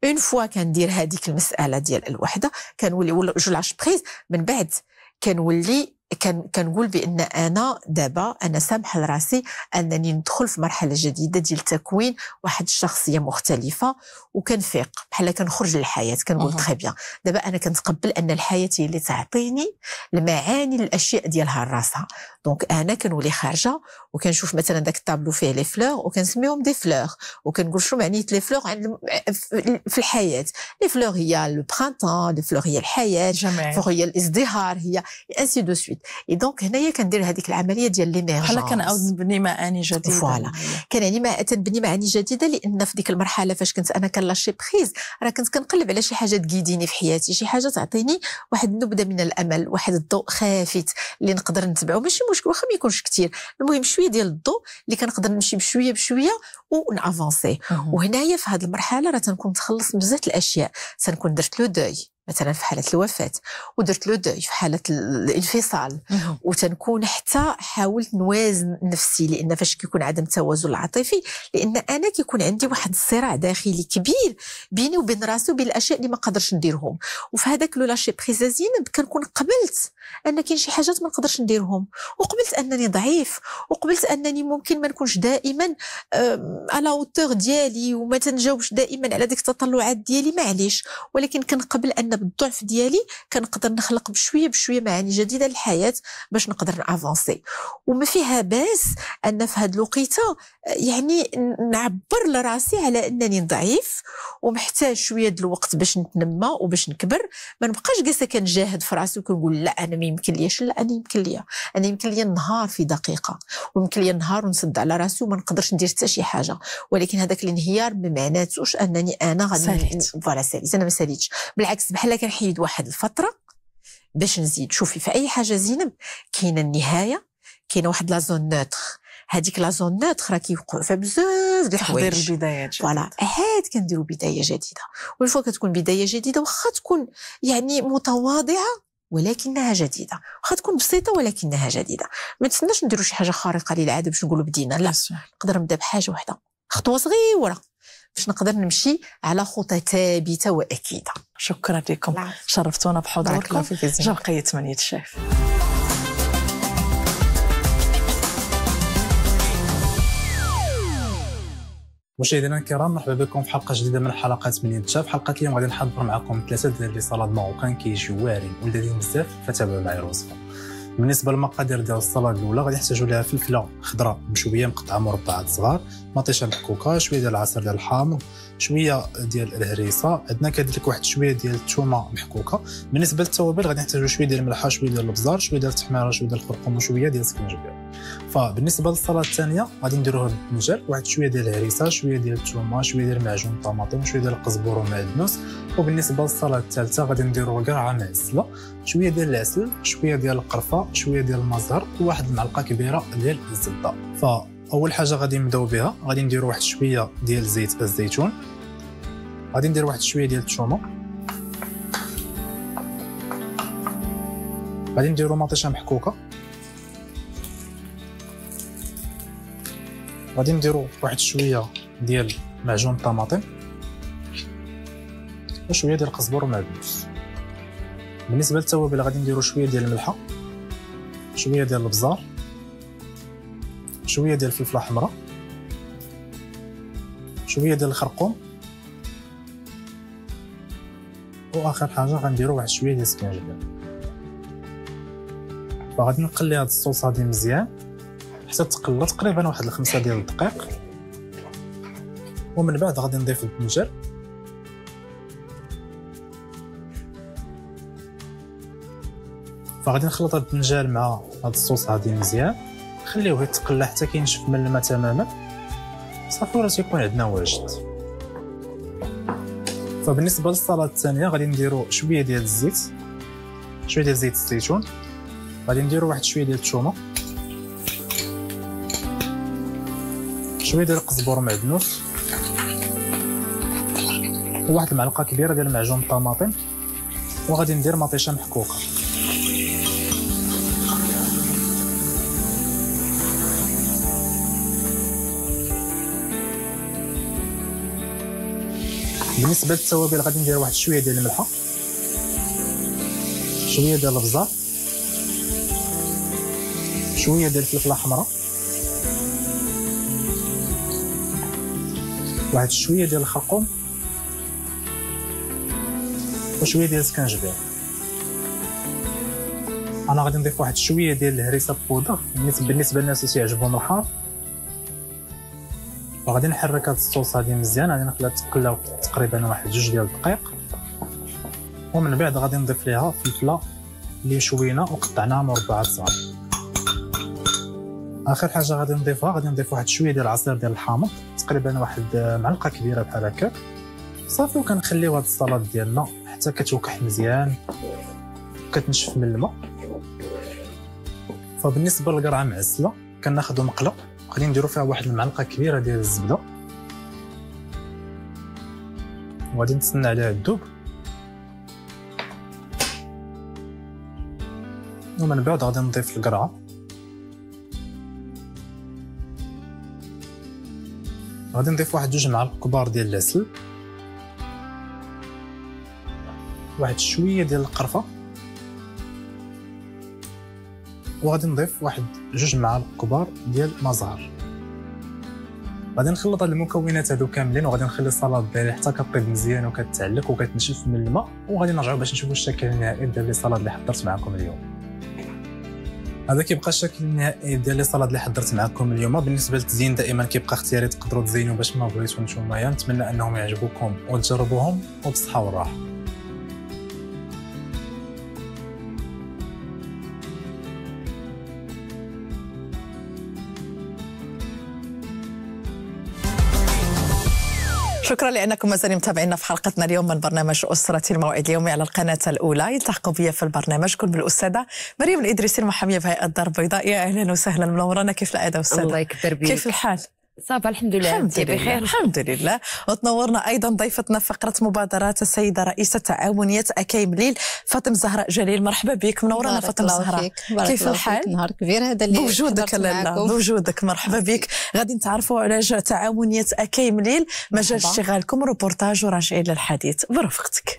اون فوا كندير هذيك المساله ديال الوحده كنولي جو جو لاشبريز من بعد كنولي كان كنقول بان انا دابا انا سامحه لراسي انني ندخل في مرحله جديده ديال تكوين واحد الشخصيه مختلفه وكنفيق بحال كنخرج للحياه كنقول تخي بيان دابا انا كنتقبل ان الحياه هي اللي تعطيني المعاني للاشياء ديالها لراسها دونك انا كنولي خارجه وكنشوف مثلا داك الطابلو فيه لي فلور وكنسميهم دي فلور وكنقول شنو معنية لي فلور في الحياه لي فلور هي لو برانتون لي فلور هي الحياه الفلور هي الازدهار هي انسي دو سويت جديد اي دونك هنايا كندير هذيك العمليه ديال لي ميرجونس بحال كنعاود نبني معاني جديده فوالا يعني ما تنبني معاني جديده لان في ديك المرحله فاش كنت انا كنلاشي بريز راه كنت كنقلب على شي حاجه تقيديني في حياتي شي حاجه تعطيني واحد النبذه من الامل واحد الضوء خافت اللي نقدر نتبعه ماشي مشكل واخا ما يكونش كثير المهم شويه ديال الضوء اللي كنقدر نمشي بشويه بشويه ونافونسي وهنايا في هذه المرحله راه تنكون تخلص بزاف الاشياء تنكون درت لو دوي مثلا في حاله الوفاه ودرت لو دوي في حاله الانفصال وتنكون حتى حاولت نوازن نفسي لان فاش كيكون عدم توازن العاطفي لان انا كيكون عندي واحد الصراع داخلي كبير بيني وبين راسي وبين الاشياء اللي ما قدرش نديرهم وفي هذاك لو لاشي بريزازين كنكون قبلت ان كاين شي حاجات ما نقدرش نديرهم وقبلت انني ضعيف وقبلت انني ممكن ما نكونش دائما على اوتور ديالي وما تنجاوبش دائما على ديك التطلعات ديالي معليش ولكن كنقبل ان بالضعف ديالي كنقدر نخلق بشويه بشويه معاني جديده للحياه باش نقدر نافونسي وما فيها باس ان في هذه الوقيته آه، يعني نعبر لراسي على انني ضعيف ومحتاج شويه ديال الوقت باش نتنمى وباش نكبر ما نبقاش جالسه كنجاهد في راسي وكنقول لا انا ما يمكن ليش لا انا يمكن ليا انا يمكن ليا نهار في دقيقه ويمكن ليا نهار ونسد على راسي وما نقدرش ندير حتى شي حاجه ولكن هذاك الانهيار ما معناتوش انني انا غادي فوالا ساليت انا ما ساليتش بالعكس بحال حنا كنحيد واحد الفتره باش نزيد شوفي في اي حاجه زينب كاينه النهايه كاينه واحد لا زون نوتر هذيك لا زون نوتر راه كيوقعوا فيها بزاف د الحوايج تحضير البدايات فوالا هاد كنديروا بدايه جديده والفوا كتكون بدايه جديده واخا تكون يعني متواضعه ولكنها جديده واخا تكون بسيطه ولكنها جديده ما تسناش نديروا شي حاجه خارقه للعاده باش نقولوا بدينا لا نقدر نبدا بحاجه واحده خطوه صغيره باش نقدر نمشي على خطى ثابته واكيده شكرا لكم لا. شرفتونا بحضوركم جمعيه ثمانيه الشيف مشاهدينا الكرام مرحبا بكم في حلقه جديده من حلقات من الشاف حلقه اليوم غادي نحضر معكم ثلاثه ديال لي صالاد ماروكان كيجيو واعرين ولذيذين بزاف فتابعوا معايا الوصفه بالنسبه للمقادير ديال الصلاه الاولى غادي يحتاجوا لها فلفله خضراء مشويه مقطعه مربعات صغار مطيشه محكوكه شويه ديال العصير ديال الحامض شويه ديال الهريسه عندنا كذلك واحد شويه ديال الثومه محكوكه بالنسبه للتوابل غادي نحتاجوا شويه ديال الملحه شويه ديال البزار شويه ديال التحميره شويه ديال الخرقوم وشويه ديال السكنجبير فبالنسبه للصلاه الثانيه غادي نديروها بالدنجال واحد شويه ديال الهريسه شويه ديال الثومه شويه ديال معجون الطماطم شويه ديال القزبر والمعدنوس وبالنسبه للصلاه الثالثه غادي نديروا كاع مع شويه ديال العسل شويه ديال القرفه شويه ديال المزهر وواحد المعلقه كبيره ديال الزبده اول حاجه غادي نبداو بها غادي ندير واحد شويه ديال زيت الزيتون غادي ندير واحد شويه ديال الثومه غادي نديرو مطيشه محكوكه غادي نديرو واحد شويه ديال معجون الطماطم وشويه ديال القزبر ومعدنوس بالنسبه للتوابل غادي نديرو شويه ديال الملحه شويه ديال البزار شويه ديال الفلفله حمراء شويه ديال الخرقوم واخر حاجه غنديروا واحد شويه ديال السكنجبير فغادي نقلي هاد الصوص هادي مزيان حتى تقلى تقريبا واحد الخمسة ديال الدقائق ومن بعد غادي نضيف البنجر فغادي نخلط البنجال مع هاد الصوص هادي مزيان خليوه يتقلى حتى كينشف من الماء تماما صافي وراه تيكون عندنا واجد فبالنسبه للسلطه الثانيه غادي نديرو شويه ديال الزيت شويه ديال زيت الزيتون غادي نديرو واحد شويه ديال الثومه شويه ديال القزبر معدنوس وواحد المعلقه كبيره ديال معجون الطماطم وغادي ندير مطيشه محكوكه بالنسبه للتوابل غادي ندير واحد شويه ديال الملحه شويه ديال البزار شويه ديال الفلفله الحمراء واحد شويه ديال الخرقوم وشويه ديال السكنجبير انا غادي نضيف واحد شويه ديال الهريسه بودر بالنسبه للناس اللي تيعجبهم الحار وغادي نحرك هاد الصوص هادي مزيان غادي نخليها تقلى تقريبا واحد جوج ديال الدقائق ومن بعد غادي نضيف ليها فلفله اللي شوينا وقطعناها مربعات صغار اخر حاجه غادي نضيفها غادي نضيف واحد شويه ديال العصير ديال الحامض تقريبا واحد معلقه كبيره بحال هكا صافي وكنخليو هاد السلطه ديالنا حتى كتوكح مزيان كتنشف من الماء فبالنسبه للقرعه معسله كناخذ مقله غادي نديرو فيها واحد المعلقه كبيره ديال الزبده وغادي نتسنى عليها الذوب ومن بعد غادي نضيف القرعه غادي نضيف واحد جوج معالق كبار ديال العسل واحد شويه ديال القرفه وغادي نضيف واحد جوج معالق كبار ديال مزهر غادي نخلط هاد المكونات هادو كاملين وغادي نخلي الصلاه ديالي حتى كطيب مزيان وكتعلق وكتنشف من الماء وغادي نرجعوا باش نشوفوا الشكل النهائي ديال السلطه اللي حضرت معكم اليوم هذا كيبقى الشكل النهائي ديال السلطه اللي حضرت معكم اليوم بالنسبه للتزيين دائما كيبقى اختياري تقدروا تزينوا باش ما بغيتو نتوما نتمنى انهم يعجبوكم وتجربوهم وبالصحه والراحه شكرا لأنكم مازال متابعينا في حلقتنا اليوم من برنامج أسرتي الموعد اليومي على القناة الأولى يلتحقوا بي في البرنامج كل بالأستاذة مريم الإدريسي المحامية في هيئة الدار البيضاء يا أهلا وسهلا منورانا كيف العادة أستاذة الله يكبر بيك كيف الحال صافا الحمد لله الحمد لله بخير الحمد لله وتنورنا ايضا ضيفتنا فقره مبادرات السيده رئيسه تعاونيه اكايم ليل فاطم زهراء جليل مرحبا بك منورانا فاطمه زهراء كيف الحال نهار كبير هذا اللي بوجودك لالا بوجودك مرحبا بك غادي نتعرفوا على تعاونيه اكايم ليل مجال اشتغالكم روبورتاج وراجعين للحديث برفقتك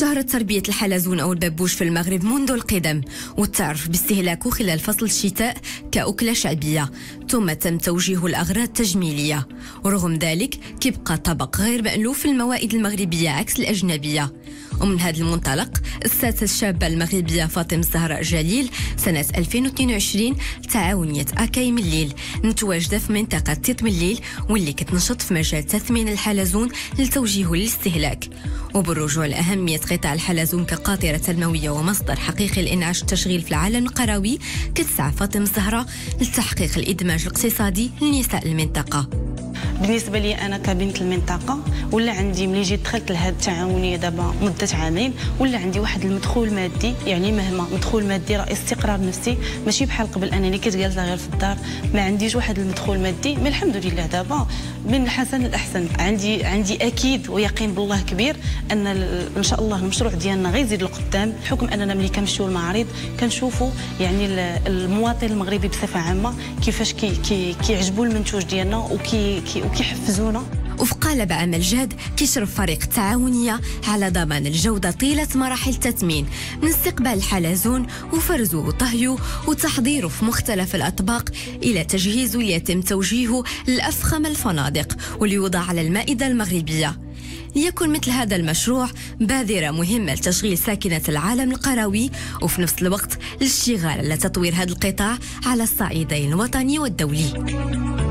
شهرة تربية الحلزون أو البابوش في المغرب منذ القدم والتعرف باستهلاكه خلال فصل الشتاء كأكلة شعبية ثم تم توجيه الأغراض تجميلية ورغم ذلك كيبقى طبق غير مألوف في الموائد المغربية عكس الأجنبية ومن هذا المنطلق أسست الشابة المغربية فاطمة الزهراء جليل سنة 2022 تعاونية أكاي من الليل متواجدة في منطقة تيت من الليل واللي كتنشط في مجال تثمين الحلزون لتوجيهه للاستهلاك وبالرجوع لأهمية قطاع الحلزون كقاطرة تنموية ومصدر حقيقي لإنعاش التشغيل في العالم القروي كتسعى فاطمة الزهراء لتحقيق الإدماج الاقتصادي لنساء المنطقة بالنسبه لي انا كبنت المنطقه ولا عندي ملي جيت دخلت لهاد التعاونيه دابا مده عامين ولا عندي واحد المدخول مادي يعني مهما مدخول مادي راه استقرار نفسي ماشي بحال قبل انني كنت جالسه غير في الدار ما عنديش واحد المدخول مادي مي الحمد لله دابا من الحسن الاحسن عندي عندي اكيد ويقين بالله كبير ان ان شاء الله المشروع ديالنا غيزيد لقدام بحكم اننا ملي كنمشيو المعارض كنشوفوا يعني المواطن المغربي بصفه عامه كيفاش كيعجبوا كي كي المنتوج ديالنا وكيحفزونا وكي, وفق أمل جاد كيشرف فريق التعاونية على ضمان الجودة طيلة مراحل التثمين من استقبال الحلزون وفرزه وطهيه وتحضيره في مختلف الأطباق إلى تجهيزه ليتم توجيهه لأفخم الفنادق وليوضع على المائدة المغربية ليكن مثل هذا المشروع بادرة مهمة لتشغيل ساكنة العالم القروي وفي نفس الوقت الاشتغال على تطوير هذا القطاع على الصعيدين الوطني والدولي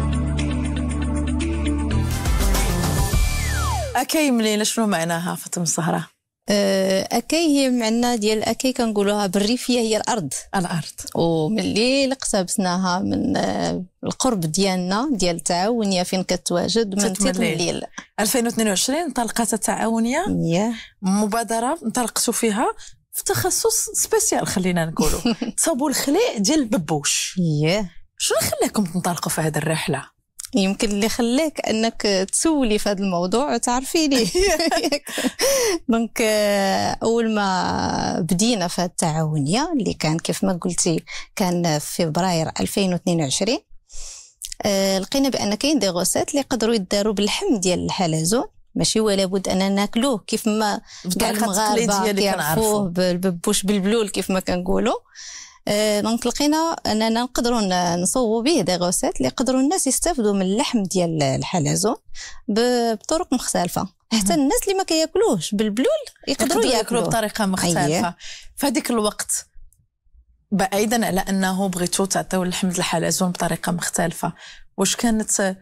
اكي مليلة شنو معناها فاطمة الزهراء؟ أه، اكي هي معنا ديال اكي كنقولوها بالريفيه هي الارض الارض وملي اقتبسناها من آه، القرب ديالنا ديال التعاونيه فين كتواجد من الليل 2022 انطلقت التعاونيه yeah. مبادره انطلقتوا فيها في تخصص سبيسيال خلينا نقولوا <laughs> تصاوبوا الخليع ديال الببوش yeah. شنو خلاكم تنطلقوا في هذه الرحله يمكن اللي خلاك انك تسولي في هذا الموضوع وتعرفي لي <laughs> دونك اول ما بدينا في التعاونيه اللي كان كيف ما قلتي كان في فبراير 2022 آه، لقينا بان كاين دي غوسات اللي يقدروا يداروا باللحم ديال الحلزون ماشي ولا بد اننا ناكلوه كيف ما كاع اللي كنعرفوه بالبوش بالبلول كيف ما كنقولوا آه، دونك لقينا اننا نقدروا نصوبوا به دي غوسيت اللي يقدروا الناس يستافدوا من اللحم ديال الحلزون بطرق مختلفه حتى الناس اللي ما كياكلوش بالبلول يقدروا ياكلوا بطريقه مختلفه في هذيك الوقت بعيدا على انه بغيتو تعطيو اللحم الحلزون بطريقه مختلفه واش كانت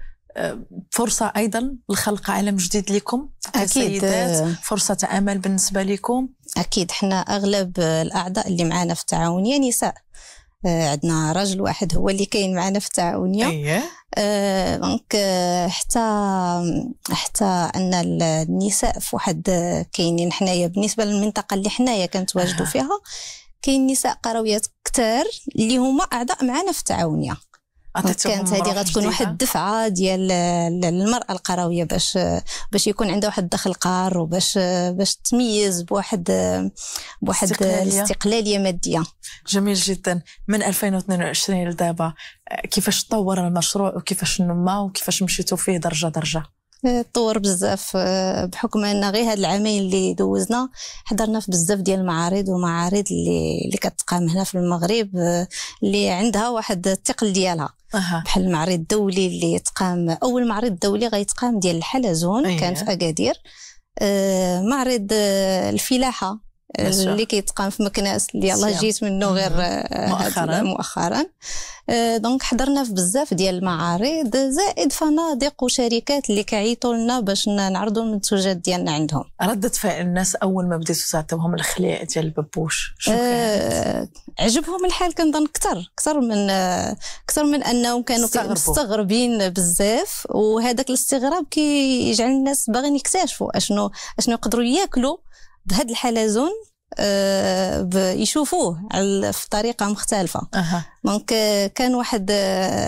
فرصة أيضا لخلق عالم جديد لكم أكيد آه. فرصة أمل بالنسبة لكم أكيد إحنا أغلب الأعضاء اللي معنا في التعاونية نساء آه، عندنا رجل واحد هو اللي كاين معنا في التعاونيه أيه. آه،, آه حتى حتى ان النساء في واحد كاينين حنايا بالنسبه للمنطقه اللي حنايا كنتواجدوا فيها كاين نساء قرويات كثار اللي هما اعضاء معنا في التعاونيه كانت هذه غتكون واحد الدفعه ديال المراه القرويه باش باش يكون عندها واحد الدخل قار وباش باش تميز بواحد بواحد الاستقلاليه ماديه جميل جدا من 2022 لدابا آه، كيفاش تطور المشروع وكيفاش نما وكيفاش مشيتوا فيه درجه درجه تطور بزاف آه، بحكم ان غير هاد العامين اللي دوزنا حضرنا في بزاف ديال المعارض ومعارض اللي اللي كتقام هنا في المغرب آه، اللي عندها واحد الثقل ديالها بحال المعرض الدولي اللي تقام اول معرض دولي غيتقام ديال الحلزون أيه. كان في أيوة. اكادير آه، معرض الفلاحه اللي كيتقام في مكناس اللي الله جيت منه غير آه، مؤخرا مؤخرا آه، دونك حضرنا في بزاف ديال المعارض زائد فنادق وشركات اللي كيعيطوا لنا باش نعرضوا المنتوجات ديالنا عندهم ردة فعل الناس اول ما بديتوا تعطيوهم الخليع ديال الببوش شو آه عجبهم الحال كنظن اكثر اكثر من اكثر آه، من انهم كانوا مستغربين بزاف وهذاك الاستغراب كيجعل الناس باغيين يكتشفوا اشنو اشنو يقدروا ياكلوا بهاد الحلزون آه، يشوفوه في طريقه مختلفه أه. دونك كان واحد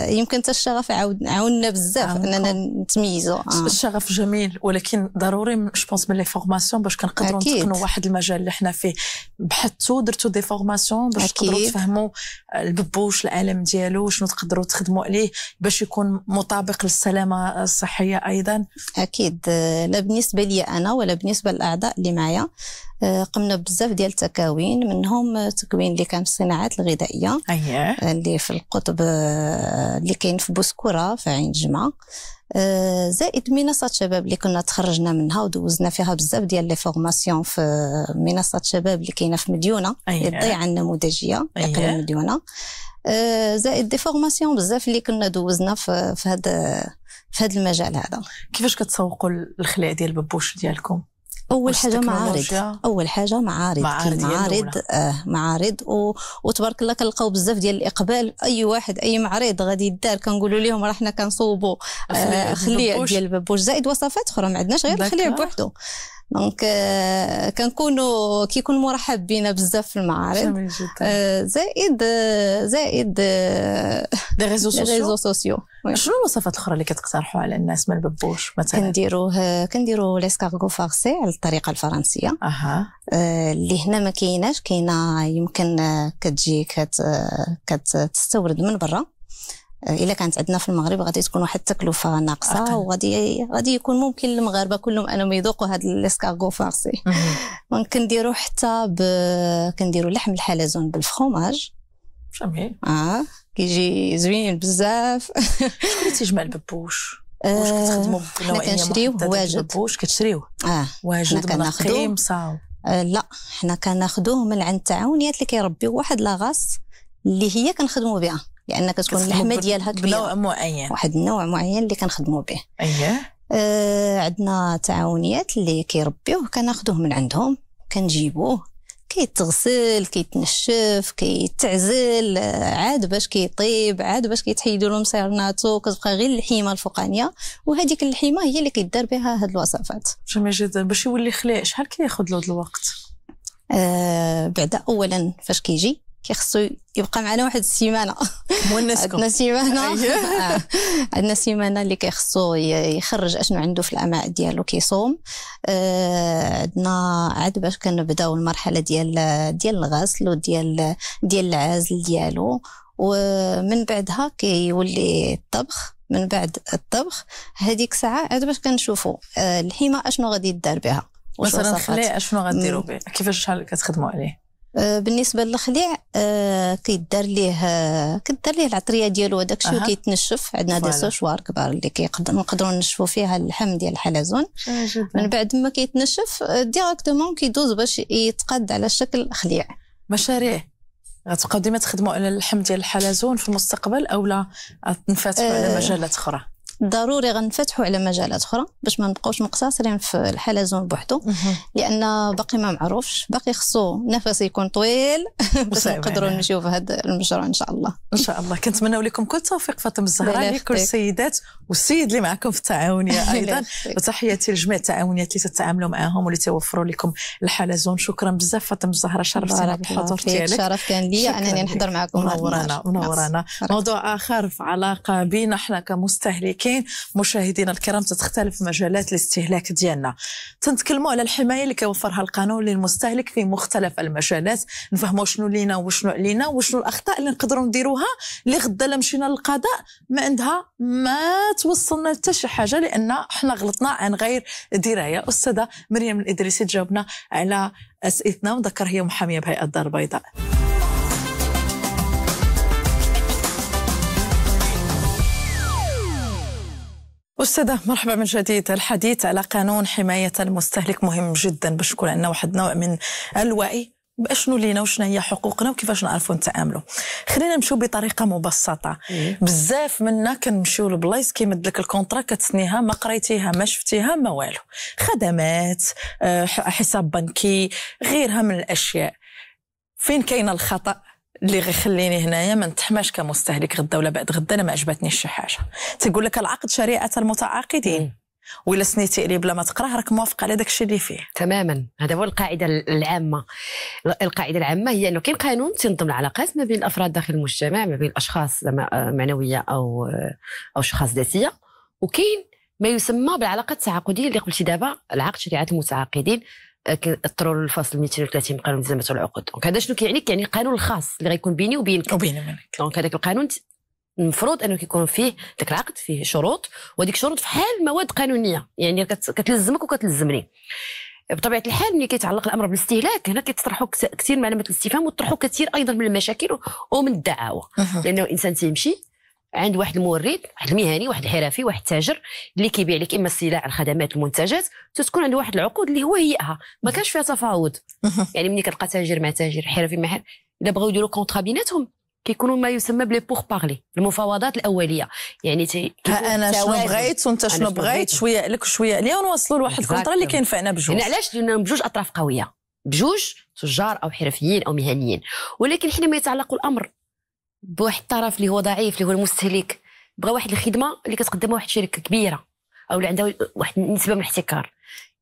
يمكن حتى الشغف عاوننا بزاف آه، اننا نعم. نتميزوا آه. الشغف جميل ولكن ضروري جو بونس من لي فورماسيون باش كنقدروا نتقنوا واحد المجال اللي حنا فيه بحثتوا درتوا دي فورماسيون باش تقدروا تفهموا آه، الببوش العالم ديالو شنو تقدروا تخدموا عليه باش يكون مطابق للسلامه الصحيه ايضا اكيد لا بالنسبه لي انا ولا بالنسبه للاعضاء اللي معايا قمنا بزاف ديال التكاوين منهم تكوين اللي كان في الصناعات الغذائيه أيه. اللي في القطب آه، اللي كاين في بوسكوره في عين جمعه آه، زائد منصه شباب اللي كنا تخرجنا منها ودوزنا فيها بزاف ديال لي فورماسيون في منصه شباب اللي كاينه في مديونه أيه. الضيعه النموذجيه أيه. اقليم مديونه آه، زائد دي فورماسيون بزاف اللي كنا دوزنا في هذا في هذا المجال هذا كيفاش كتسوقوا الخلاء ديال ببوش ديالكم اول حاجه معارض اول حاجه معارض معارض معارض, آه معارض و... وتبارك الله كنلقاو بزاف ديال الاقبال اي واحد اي معرض غادي يدار كنقولوا لهم راه حنا كنصوبوا آه خليع ديال الببوش زائد وصفات اخرى ما عندناش غير الخليع بوحدو دونك آه، كنكونوا كيكون مرحب بينا بزاف في المعارض آه، زائد آه، زائد دي ريزو <laughs> سوسيو ريزو سوسيو شنو الوصفات الاخرى اللي كتقترحوا على الناس من الببوش مثلا كنديروه كنديروا ليسكارغو فارسي على الطريقه الفرنسيه اها اللي هنا ما كايناش كاينه يمكن كتجي كتستورد من برا آه، الا كانت عندنا في المغرب غادي تكون واحد التكلفه ناقصه أقل. وغادي غادي يكون ممكن المغاربه كلهم انهم يذوقوا هذا الاسكارغو فارسي كنديرو حتى ب... كنديروا لحم الحلزون بالفخوماج جميل اه كيجي زوين بزاف <laughs> شكون اللي تيجمع الببوش آه، واش كتخدموا حنا كنشريوه واجد واش كتشريوه اه واجد كناخذوه آه لا حنا كناخذوه من عند التعاونيات اللي كيربيو واحد لاغاس اللي هي كنخدموا بها لان كتكون اللحمه ديالها كبيره بنوع معين واحد النوع معين اللي كنخدموا به اييه آه، عندنا تعاونيات اللي كيربيوه كناخذوه من عندهم كنجيبوه كيتغسل كيتنشف كيتعزل عاد باش كيطيب عاد باش كيتحيدوا لهم صيرناتو كتبقى غير اللحيمه الفوقانيه وهذيك اللحيمه هي اللي كيدار بها هاد الوصفات جميل جدا باش يولي خليع شحال كياخذ له الوقت آه بعد اولا فاش كيجي كيخصو يبقى معنا واحد السيمانه مونسكم عندنا سيمانه أيوه. <laughs> عندنا سيمانه اللي كيخصو يخرج اشنو عنده في الامعاء ديالو كيصوم آه، عندنا عاد باش كنبداو المرحله ديال ديال الغسل وديال ديال العازل ديالو ومن بعدها كيولي الطبخ من بعد الطبخ هذيك الساعه عاد باش كنشوفوا آه، الحيمه اشنو غادي يدار بها مثلا خليه اشنو غديروا به كيفاش شحال كتخدموا عليه آه، بالنسبه للخليع آه، كيدار ليه آه، كدار ليه العطريه ديالو هذاك الشيء كيتنشف عندنا دي سوشوار كبار اللي نقدروا نشفوا فيها اللحم ديال الحلزون من بعد ما كيتنشف ديريكتومون كيدوز باش يتقاد على شكل خليع مشاريع غتبقاو ديما تخدموا على اللحم ديال الحلزون في المستقبل او لا تنفتحوا على مجالات اخرى ضروري غنفتحوا على مجالات اخرى باش ما نبقاوش مقتصرين في الحلزون بوحدو لان باقي ما معروفش باقي خصو نفس يكون طويل <laughs> باش نقدروا نمشيو في هذا المشروع ان شاء الله ان شاء الله كنتمنى لكم كل التوفيق فاطمه الزهراء لكل السيدات والسيد اللي معكم في التعاونيه <laughs> ايضا وتحياتي لجميع التعاونيات اللي تتعاملوا معاهم واللي توفروا لكم الحلزون شكرا بزاف فاطمه الزهراء شرفتنا بالحضور ديالك شرف كان ليا انني نحضر معكم منورانا منورانا موضوع اخر في علاقه بينا احنا كمستهلكين المستمعين مشاهدينا الكرام تتختلف مجالات الاستهلاك ديالنا تنتكلموا على الحمايه اللي كيوفرها القانون للمستهلك في مختلف المجالات نفهموا شنو لينا وشنو علينا وشنو الاخطاء اللي نقدروا نديروها اللي غدا لا مشينا للقضاء ما عندها ما توصلنا حتى شي حاجه لان حنا غلطنا عن غير درايه استاذه مريم الادريسي تجاوبنا على اسئلتنا وذكر هي محاميه بهيئه الدار البيضاء أستاذة مرحبا من جديد الحديث على قانون حماية المستهلك مهم جدا باش يكون عندنا واحد نوع من الوعي باشنو لينا وشنا هي حقوقنا وكيفاش نعرفوا نتعاملوا خلينا نمشيو بطريقه مبسطه إيه. بزاف منا كنمشيو لبلايص كيمد لك الكونترا كتسنيها ما قريتيها ما شفتيها ما والو خدمات آه، حساب بنكي غيرها من الاشياء فين كاين الخطا اللي غيخليني هنايا ما نتحماش كمستهلك غدا ولا بعد غدا انا ما عجبتنيش شي حاجه تيقول لك العقد شريعه المتعاقدين ولا سنيتي عليه بلا ما تقراه راك موافق على داك الشيء اللي فيه تماما هذا هو القاعده العامه القاعده العامه هي انه كاين قانون تنظم العلاقات ما بين الافراد داخل المجتمع ما بين الاشخاص آه، معنويه او او آه، اشخاص ذاتيه وكاين ما يسمى بالعلاقه التعاقديه اللي قلتي دابا العقد شريعه المتعاقدين كيضطروا للفصل 230 قانون التزامات والعقود دونك هذا شنو كيعني كيعني القانون الخاص اللي غيكون بيني وبينك وبيني وبينك دونك هذاك القانون المفروض انه كيكون فيه ذاك العقد فيه شروط وهذيك الشروط فحال مواد قانونيه يعني كتلزمك وكتلزمني بطبيعه الحال ملي كيتعلق الامر بالاستهلاك هنا كيطرحوا كثير من علامات الاستفهام وطرحوا كثير ايضا من المشاكل ومن الدعاوى لانه الانسان تيمشي عند واحد المورد واحد المهني واحد الحرفي واحد التاجر اللي كيبيع لك اما السلع الخدمات المنتجات تتكون عند واحد العقود اللي هو هيئها ما كانش فيها تفاوض يعني ملي كتلقى تاجر مع تاجر حرفي مع حرفي الا بغاو يديروا كونترا بيناتهم كيكونوا ما يسمى بلي بوغ بارلي المفاوضات الاوليه يعني تي انا شنو بغيت وانت شنو بغيت شويه لك وشويه عليا ونوصلوا لواحد الكونترا اللي كينفعنا بجوج يعني علاش لان بجوج اطراف قويه بجوج تجار او حرفيين او مهنيين ولكن حينما يتعلق الامر بواحد الطرف اللي هو ضعيف اللي هو المستهلك بغى واحد الخدمه اللي كتقدمها واحد الشركه كبيره او اللي عندها واحد النسبه من الاحتكار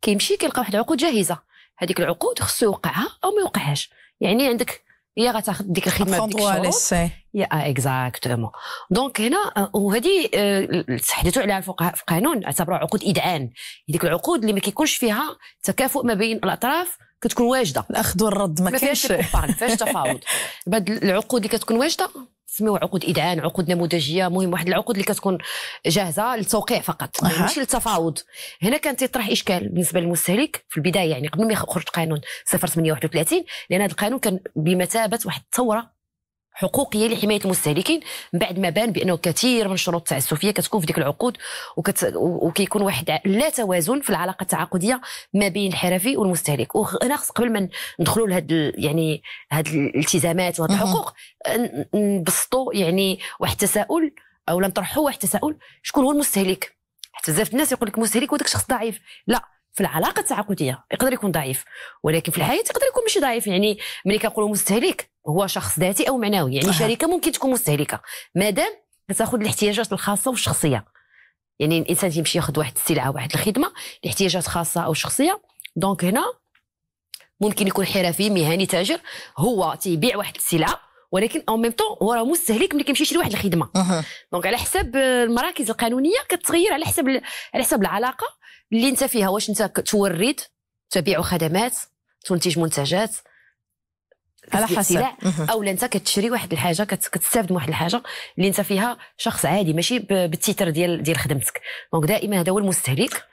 كيمشي كيلقى واحد العقود جاهزه هذيك العقود خصو يوقعها او ما يوقعهاش يعني عندك يا غتاخذ ديك الخدمه ديك الشروط يا اكزاكتومون آه، دونك هنا آه، وهذه آه، تحدثوا عليها الفقهاء في قانون اعتبروها عقود ادعان هذيك العقود اللي ما كيكونش فيها تكافؤ ما بين الاطراف كتكون واجده الاخذ والرد ما كاينش ما فيهاش تفاوض <laughs> بعد العقود اللي كتكون واجده سميوها عقود اذعان عقود نموذجيه مهم واحد العقود اللي كتكون جاهزه للتوقيع فقط ماشي للتفاوض هنا كان تيطرح اشكال بالنسبه للمستهلك في البدايه يعني قبل ما يخرج قانون 0831 لان هذا القانون كان بمثابه واحد الثوره حقوقيه لحمايه المستهلكين من بعد ما بان بانه كثير من الشروط التعسفيه كتكون في ديك العقود وكت... وكيكون واحد لا توازن في العلاقه التعاقديه ما بين الحرفي والمستهلك وهنا خص قبل ما ندخلوا لهاد ال... يعني هاد الالتزامات وهاد الحقوق نبسطوا يعني واحد التساؤل او نطرحوا واحد التساؤل شكون هو المستهلك حتى بزاف الناس يقول لك المستهلك هو داك الشخص ضعيف لا في العلاقه التعاقديه يقدر يكون ضعيف ولكن في الحياه يقدر يكون ماشي ضعيف يعني ملي كنقولوا مستهلك هو شخص ذاتي او معنوي يعني آه. شركه ممكن تكون مستهلكه مادام كتاخذ الاحتياجات الخاصه والشخصيه يعني الانسان تيمشي ياخذ واحد السلعه واحد الخدمه الاحتياجات خاصه او شخصيه دونك هنا ممكن يكون حرفي مهني تاجر هو تيبيع واحد السلعه ولكن اون ميم طون هو راه مستهلك ملي كيمشي يشري واحد الخدمه دونك على حساب المراكز القانونيه كتغير على حساب على حساب العلاقه اللي انت فيها واش انت تورد تبيع خدمات تنتج منتجات على حسب او انت كتشري واحد الحاجه كتستافد من واحد الحاجه اللي انت فيها شخص عادي ماشي بالتيتر ديال ديال خدمتك دونك دائما هذا هو المستهلك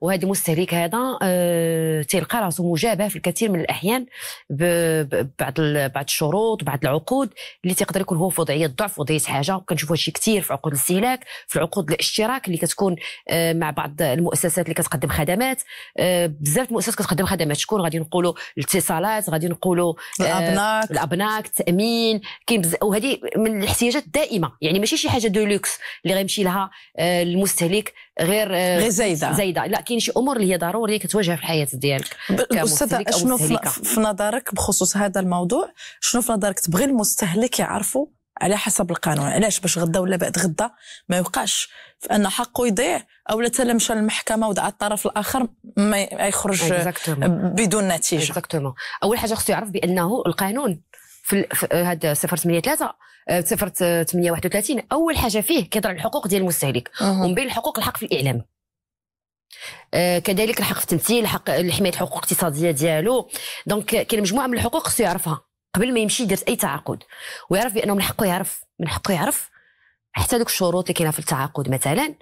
وهذا المستهلك هذا آه تيلقى راسه مجابه في الكثير من الاحيان ببعض بعض الشروط بعض العقود اللي تيقدر يكون هو في وضعيه ضعف وضعيه حاجه كنشوفوا هادشي كثير في عقود الاستهلاك في عقود الاشتراك اللي كتكون آه مع بعض المؤسسات اللي كتقدم خدمات آه بزاف المؤسسات كتقدم خدمات شكون غادي نقولوا الاتصالات غادي نقولوا آه الابناك الابناك التامين كاين وهذه من الاحتياجات الدائمه يعني ماشي شي حاجه دو لوكس اللي غيمشي لها آه، المستهلك غير آه، غير زايده زايده لا كاين شي امور اللي هي ضروريه كتواجهها في الحياه ديالك استاذه شنو في نظرك بخصوص هذا الموضوع شنو في نظرك تبغي المستهلك يعرفه على حسب القانون علاش باش غدا ولا بعد غدا ما يوقعش ان حقه يضيع او لا مشى للمحكمه ودعا الطرف الاخر ما يخرج بدون نتيجه اكزاكتومون اول حاجه خصو يعرف بانه القانون في, هذا آه، 083 صفر 831 آه، اول حاجه فيه كيضرب الحقوق ديال المستهلك ومن بين الحقوق الحق في الاعلام آه كذلك الحق في التمثيل الحق لحمايه الحقوق الاقتصاديه ديالو دونك كاين مجموعه من الحقوق خصو يعرفها قبل ما يمشي درت اي تعاقد ويعرف بانه من حقه يعرف من حقه يعرف حتى دوك الشروط اللي كاينه في التعاقد مثلا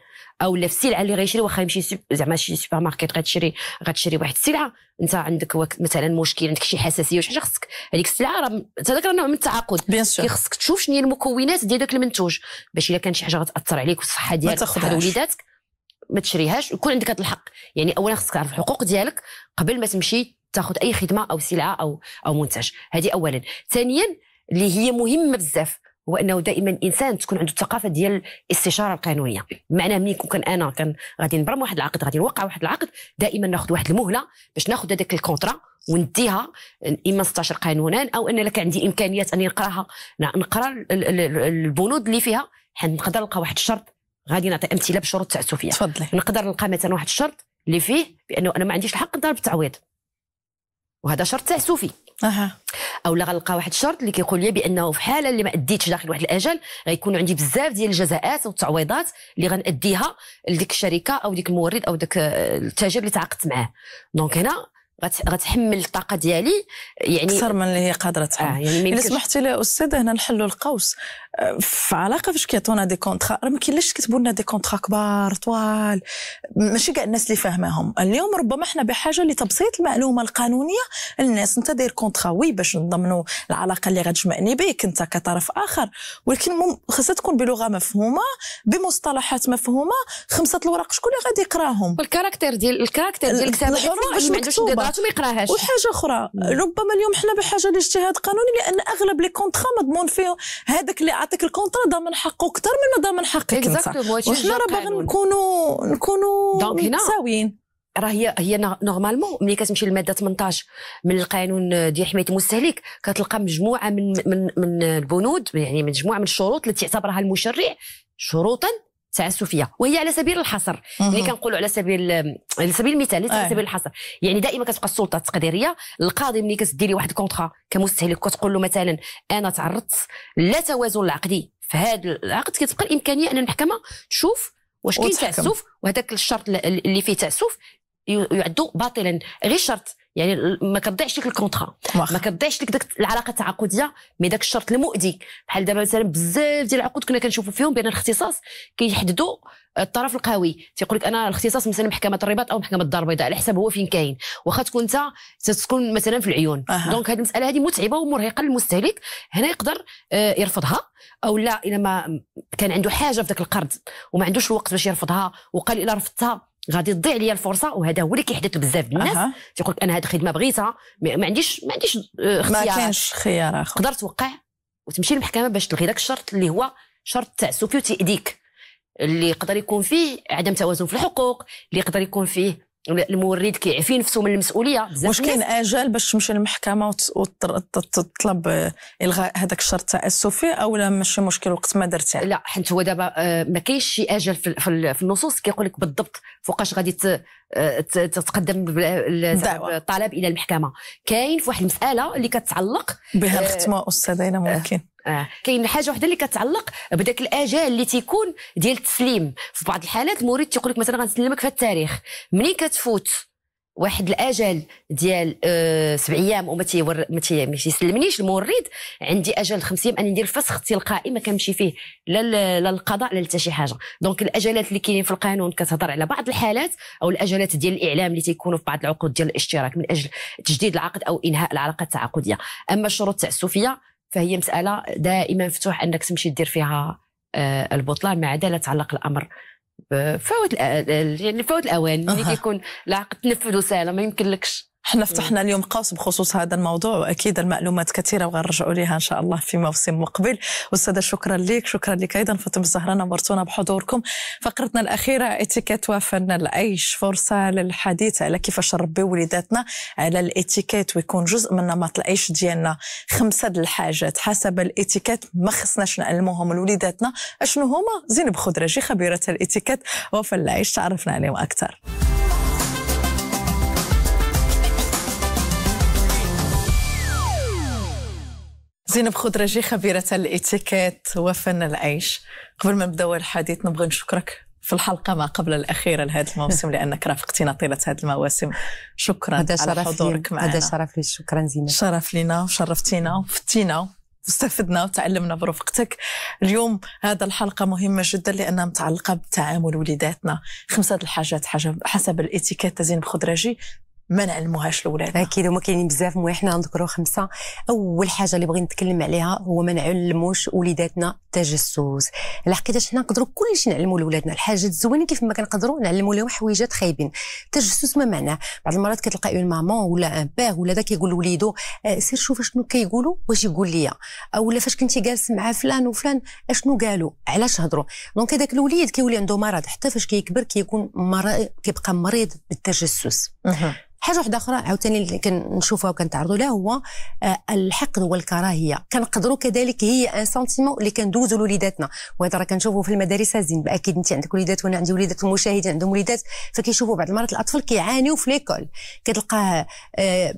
او لا في السلعه اللي غيشري واخا يمشي زعما شي سوبر ماركت غتشري غتشري واحد السلعه انت عندك مثلا مشكل عندك شي حساسيه وشي حاجه خصك هذيك السلعه راه هذاك راه نوع من التعاقد بيان سور خصك تشوف شنو هي المكونات ديال داك المنتوج باش الا كان شي حاجه غتاثر عليك والصحه ديالك وصحه وليداتك ما تشريهاش يكون عندك هذا الحق يعني اولا خصك تعرف الحقوق ديالك قبل ما تمشي تاخذ اي خدمه او سلعه او او منتج هذه اولا ثانيا اللي هي مهمه بزاف هو انه دائما الانسان تكون عنده الثقافه ديال الاستشاره القانونيه بمعنى ملي كون كان انا كان غادي نبرم واحد العقد غادي نوقع واحد العقد دائما ناخذ واحد المهله باش ناخذ هذاك الكونترا ونديها اما نستشر قانونا او ان لك عندي امكانيات اني نقراها نقرا البنود اللي فيها حيت نقدر نلقى واحد الشرط غادي نعطي امثله بشروط تعسفيه تفضلي نقدر نلقى مثلا واحد الشرط اللي فيه بانه انا ما عنديش الحق نضرب بالتعويض وهذا شرط تعسفي اها او لا غنلقى واحد الشرط اللي كيقول لي بانه في حاله اللي ما اديتش داخل واحد الاجل غيكون عندي بزاف ديال الجزاءات والتعويضات اللي غناديها لديك الشركه او ديك المورد او ديك التاجر اللي تعاقدت معاه دونك هنا غتحمل الطاقه ديالي يعني اكثر من اللي هي قادره تحمل آه يعني الا سمحتي لي استاذه هنا نحلوا القوس فعلاقه فاش كيعطونا دي كونترا راه ما كاينش كتبوا لنا دي كونترا كبار طوال ماشي كاع الناس اللي فاهماهم اليوم ربما احنا بحاجه لتبسيط المعلومه القانونيه للناس انت داير كونترا وي باش نضمنوا العلاقه اللي غتجمعني بك انت كطرف اخر ولكن خاصها تكون بلغه مفهومه بمصطلحات مفهومه خمسه الوراق شكون اللي غادي يقراهم والكاركتير ديال الكاركتير ديال الكتاب باش ما عندوش ديدات يقراهاش وحاجه اخرى ربما اليوم احنا بحاجه لاجتهاد قانوني لان اغلب لي كونترا مضمون فيه هذاك اللي عطيك الكونترا ضامن حقه اكثر من ما ضامن حقك وحنا راه باغي نكونوا نكونوا متساويين راه هي هي نورمالمون ملي كتمشي للماده 18 من القانون ديال حمايه المستهلك كتلقى مجموعه من من من البنود يعني مجموعه من الشروط اللي تعتبرها المشرع شروطا تعسفيه وهي على سبيل الحصر ملي يعني كنقولوا على سبيل على سبيل المثال ليس على ايه. سبيل الحصر يعني دائما كتبقى السلطه التقديريه القاضي ملي كتديري واحد الكونترا كمستهلك كتقول له مثلا انا تعرضت لا توازن العقدي في هذا العقد كتبقى الامكانيه ان المحكمه تشوف واش كاين تعسف وهذاك الشرط اللي فيه تعسف يعد باطلا غير شرط يعني ما كتضيعش لك الكونترا ما كتضيعش لك داك العلاقه التعاقديه مي داك الشرط المؤذي بحال دابا مثلا بزاف ديال العقود كنا كنشوفوا فيهم بان الاختصاص كيحددوا الطرف القوي تيقول لك انا الاختصاص مثلا محكمه الرباط او محكمه الدار البيضاء على حسب هو فين كاين واخا تكون انت تكون مثلا في العيون أه. دونك هذه المساله هذه متعبه ومرهقه للمستهلك هنا يقدر آه، يرفضها او لا الا ما كان عنده حاجه في ذاك القرض وما عندوش الوقت باش يرفضها وقال الا رفضتها غادي تضيع لي الفرصه وهذا هو اللي كيحدث بزاف الناس أه. تيقول لك انا هذه الخدمه بغيتها ما عنديش ما عنديش آه، اختيار ما كاينش خيار اخر تقدر توقع وتمشي للمحكمه باش تلغي داك الشرط اللي هو شرط تعسفي وتاذيك اللي يقدر يكون فيه عدم توازن في الحقوق اللي يقدر يكون فيه المورد كيعفي نفسه من المسؤوليه بزاف واش كاين اجل باش تمشي للمحكمه وتطلب آه، الغاء هذاك الشرط التاسفي او لا ماشي مشكل وقت ما درتها لا حيت هو دابا آه، ما كاينش شي اجل في النصوص كيقول لك بالضبط فوقاش غادي آه، تتقدم الطلب الى المحكمه كاين في واحد المساله اللي كتعلق بها الختمه استاذه ممكن آه. كاين حاجه وحده اللي كتعلق بداك الاجال اللي تيكون ديال التسليم في بعض الحالات المورد تيقول لك مثلا غنسلمك في التاريخ ملي كتفوت واحد الاجل ديال أه سبع ايام وما تيور ما تيسلمنيش المورد عندي اجل خمس ايام اني ندير فسخ تلقائي ما كنمشي فيه لا للقضاء لا حتى شي حاجه دونك الاجلات اللي كاينين في القانون كتهضر على بعض الحالات او الاجلات ديال الاعلام اللي تيكونوا في بعض العقود ديال الاشتراك من اجل تجديد العقد او انهاء العلاقه التعاقديه اما الشروط التعسفيه فهي مساله دائما مفتوح انك تمشي دير فيها آه، البطلان ما عدا لا تعلق الامر فوت يعني فوت الاوان ملي <laughs> كيكون العقد تنفذ وسهله ما لكش احنا فتحنا اليوم قوس بخصوص هذا الموضوع واكيد المعلومات كثيره وغنرجعوا ليها ان شاء الله في موسم مقبل استاذه شكرا لك شكرا لك ايضا فاطمه الزهراء نورتونا بحضوركم فقرتنا الاخيره اتيكيت وفن العيش فرصه للحديث على كيفاش نربي وليداتنا على الاتيكيت ويكون جزء من نمط العيش ديالنا خمسه د الحاجات حسب الاتيكيت ما خصناش نعلموهم لوليداتنا اشنو هما زينب خضرجي خبيره الاتيكيت وفن العيش تعرفنا عليهم اكثر زينب خضرجي خبيرة الاتيكيت وفن العيش قبل ما نبداو الحديث نبغي نشكرك في الحلقة ما قبل الأخيرة لهذا الموسم لأنك رافقتنا طيلة هذه المواسم شكرا هذا على حضورك معنا هذا شرف لي شكرا زينب شرف لنا وشرفتينا وفتينا واستفدنا وتعلمنا برفقتك اليوم هذا الحلقة مهمة جدا لأنها متعلقة بتعامل وليداتنا خمسة الحاجات حسب الاتيكيت زينب خضرجي ما نعلموهاش لولادنا اكيد هما كاينين بزاف مو حنا نذكروا خمسه اول حاجه اللي بغيت نتكلم عليها هو ما نعلموش وليداتنا التجسس لحقاش حنا نقدروا كلشي نعلموا لولادنا الحاجات الزوينين كيف ما كنقدروا نعلموا لهم حويجات خايبين التجسس ما معناه بعض المرات كتلقى اون مامون ولا ان باه ولا داك كيقول لوليدو آه، سير شوف شنو كيقولوا واش يقول ليا اولا فاش كنتي جالس مع فلان وفلان اشنو قالوا علاش هضروا دونك هذاك الوليد كيولي عنده مرض حتى فاش كيكبر كيكون مريض كيبقى مريض بالتجسس حاجه واحده اخرى عاوتاني اللي كنشوفها وكنتعرضوا لها هو آه، الحقد والكراهيه كنقدروا كذلك هي ان آه، سنتيمون اللي كندوزوا لوليداتنا وهذا راه كنشوفوا في المدارس زين باكيد انت عندك وليدات وانا عندي وليدات المشاهدين عندهم وليدات فكيشوفوا بعض المرات الاطفال كيعانيوا في ليكول كتلقاه آه،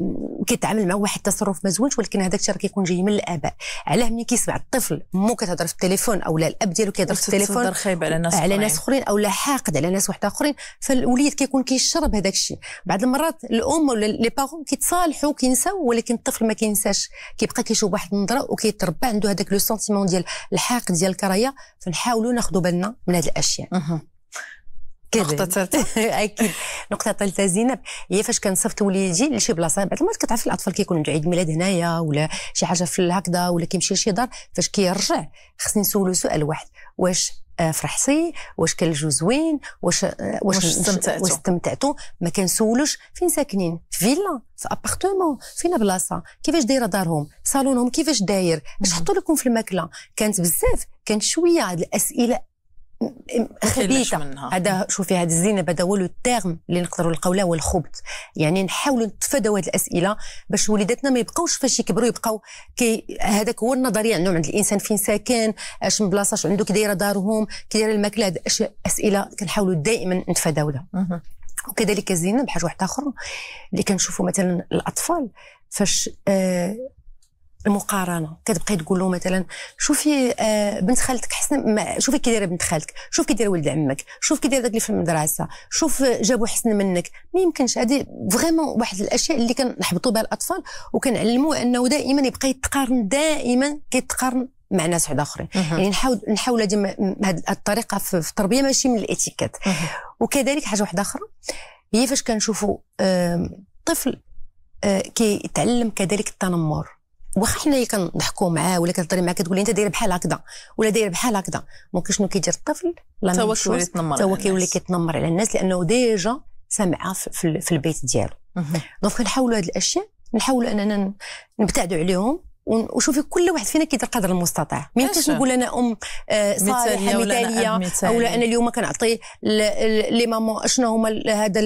كيتعامل مع واحد التصرف ما زوينش ولكن هذاك الشيء كيكون جاي من الاباء علاه ملي كيسمع الطفل مو كتهضر في التليفون او لا الاب ديالو كيهضر في التليفون على ناس على ناس اخرين او لا حاقد على ناس واحد اخرين فالوليد كيكون كيشرب هذاك الشيء بعض المرات الام ولا لي بارون كيتصالحوا كينساو ولكن الطفل ما كينساش كيبقى كيشوف واحد النظره وكيتربى عنده هذاك لو سونتيمون ديال الحاق ديال الكرايه فنحاولوا ناخذوا بالنا من هذه الاشياء نقطة ثالثة <laughs> أكيد نقطة ثالثة زينب هي فاش كنصيفط وليدي لشي بلاصة بعض المرات كتعرف الأطفال كيكون عنده عيد ميلاد هنايا ولا شي حاجة في هكذا ولا كيمشي لشي دار فاش كيرجع خصني نسولو سؤال واحد واش آه، فرحصي واش كان الجو زوين آه، واش واش استمتعتوا ما كنسولوش فين ساكنين في فيلا في ابارتمون فين بلاصه كيفاش دايره دارهم صالونهم كيفاش داير اش حطوا لكم في الماكله كانت بزاف كانت شويه هاد الاسئله خبيثه هذا شوفي هذا الزينب هذا هو لو تيرم اللي نقدروا نلقاو هو الخبث يعني نحاولوا نتفادوا هذه الاسئله باش وليداتنا ما يبقاوش فاش يكبروا يبقاو كي هذاك هو النظريه عندهم عند الانسان فين ساكن اش من بلاصه اش عنده كي دايره دارهم كي دايره الماكله هذه اسئله كنحاولوا دائما لها وكذلك الزينة بحاجه واحد اخر اللي كنشوفوا مثلا الاطفال فاش آه المقارنه كتبقاي تقول له مثلا شوفي آه بنت خالتك حسن ما شوفي كي دايره بنت خالتك شوف كي ولد عمك شوف كي داير داك اللي في المدرسه شوف جابوا حسن منك ما يمكنش هذه فغيمون واحد الاشياء اللي كنحبطوا بها الاطفال وكنعلموا انه دائما يبقى يتقارن دائما كيتقارن مع ناس واحد اخرين يعني نحاول نحاول هذه الطريقه في التربيه ماشي من الاتيكيت وكذلك حاجه واحده اخرى هي فاش كنشوفوا آه طفل آه كيتعلم كذلك التنمر واخا حنا اللي كنضحكوا معاه ولا كتهضري معاه كتقولي انت داير بحال هكذا ولا داير بحال هكذا ممكن شنو كيدير الطفل لا هو كيولي يتنمر توا هو كيولي كيتنمر على الناس لانه ديجا سامعه في, في البيت ديالو دونك كنحاولوا هاد الاشياء نحاولوا اننا نبتعدوا عليهم وشوفي كل واحد فينا كيدير قدر المستطاع ما يمكنش نقول انا ام آه، صالحه مثاليه او انا اليوم كنعطي لي مامون شنو هما هذا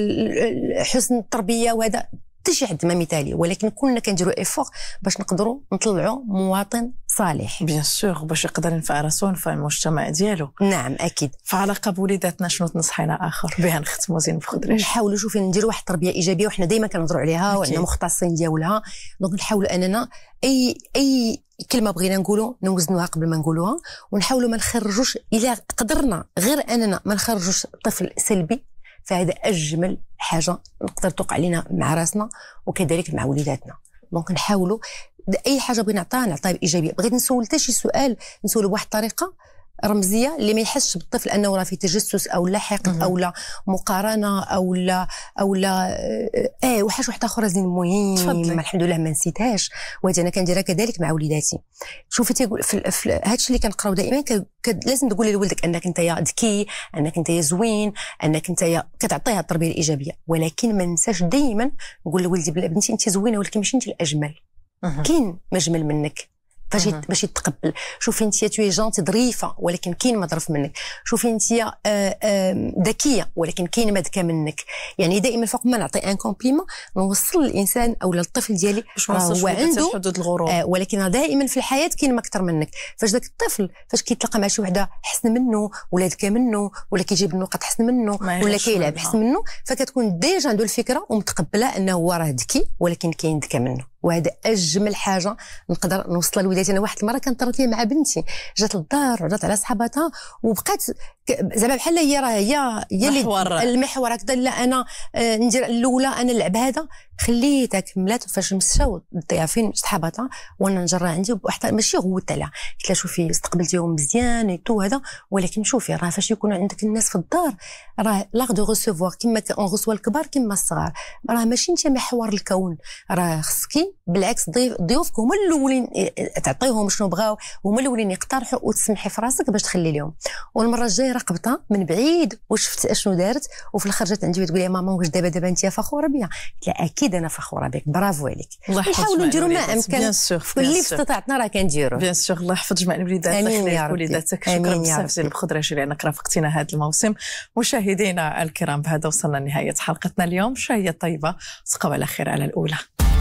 حسن التربيه وهذا حتى شي حد ما مثالي ولكن كلنا كنديروا ايفور باش نقدروا نطلعوا مواطن صالح بيان سور باش يقدر ينفع راسو وينفع المجتمع ديالو نعم اكيد فعلى قبول ذاتنا شنو تنصحينا اخر بها نختموا زين بخضريش نحاولوا شوفي نديروا واحد التربيه ايجابيه وحنا دائما كنهضروا عليها وعندنا مختصين ديالها دونك نحاولوا اننا اي اي كلمه بغينا نقولوا نوزنوها قبل ما نقولوها ونحاولوا ما نخرجوش الا قدرنا غير اننا ما نخرجوش طفل سلبي فهذا اجمل حاجه نقدر توقع لنا مع راسنا وكذلك مع وليداتنا دونك نحاولوا اي حاجه بغينا نعطيها نعطيها بايجابيه بغيت نسول حتى شي سؤال نسولو بواحد الطريقه رمزيه اللي ما يحسش بالطفل انه راه في تجسس او لا حقد او لا مقارنه او لا او لا اه, آه، وحاجه واحده اخرى زين مهم الحمد لله ما نسيتهاش وهذه انا كنديرها كذلك مع وليداتي شوفي تيقول في هادشي اللي كنقراو دائما لازم تقولي لولدك انك انت يا ذكي انك انت يا زوين انك انت يا كتعطيها التربيه الايجابيه ولكن ما ننساش دائما نقول لولدي بنتي انت زوينه ولكن ماشي انت الاجمل كاين مجمل منك باش باش يتقبل شوفي انت جونت ظريفه ولكن كاين ما ظرف منك شوفي انت آه، ذكيه ولكن كاين ما ذكى منك يعني دائما فوق ما نعطي ان كومبليمون نوصل للانسان او للطفل ديالي هو آه، عنده حدود الغرور آه ولكن دائما في الحياه كاين ما اكثر منك فاش ذاك الطفل فاش كيتلاقى مع شي وحده حسن منه ولا ذكى منه ولا كيجيب النقط حسن منه ولا كيلعب حسن منه فكتكون ديجا عنده الفكره ومتقبله انه هو راه ذكي ولكن كاين ذكى منه وهذا اجمل حاجه نقدر نوصلها لوليداتي انا واحد المره طرات ليه مع بنتي جات للدار عرضت على صحاباتها وبقات زعما بحال هي راه هي هي المحور هكذا لا انا آه، ندير الاولى انا نلعب هذا خليتها ملات فاش مساو الضيافين صحاباتها وانا نجرى عندي وحتى ماشي غوت عليها قلت لها شوفي استقبلتيهم مزيان ايتو هذا ولكن شوفي راه فاش يكون عندك الناس في الدار راه لاغ دو ريسيفوار كيما اون غوسوا الكبار كيما الصغار راه ماشي انت محور الكون راه خصكي بالعكس ضيف ضيوفك هما الاولين إيه، إيه، تعطيهم شنو بغاو هما الاولين يقترحوا وتسمحي في راسك باش تخلي لهم والمره الجايه راقبتها من بعيد وشفت اشنو دارت وفي الاخر جات عندي وتقول لي ماما واش دابا دابا انت فخوره بيا قلت لها اكيد اكيد انا فخوره بك برافو عليك نحاولوا نديروا ما امكن اللي في استطاعتنا راه كنديروا بيان سور الله يحفظ جميع الوليدات وليداتك شكرا بزاف ديال بخضره انك رافقتينا هذا الموسم مشاهدينا الكرام بهذا وصلنا لنهايه حلقتنا اليوم شهيه طيبه تبقوا على خير على الاولى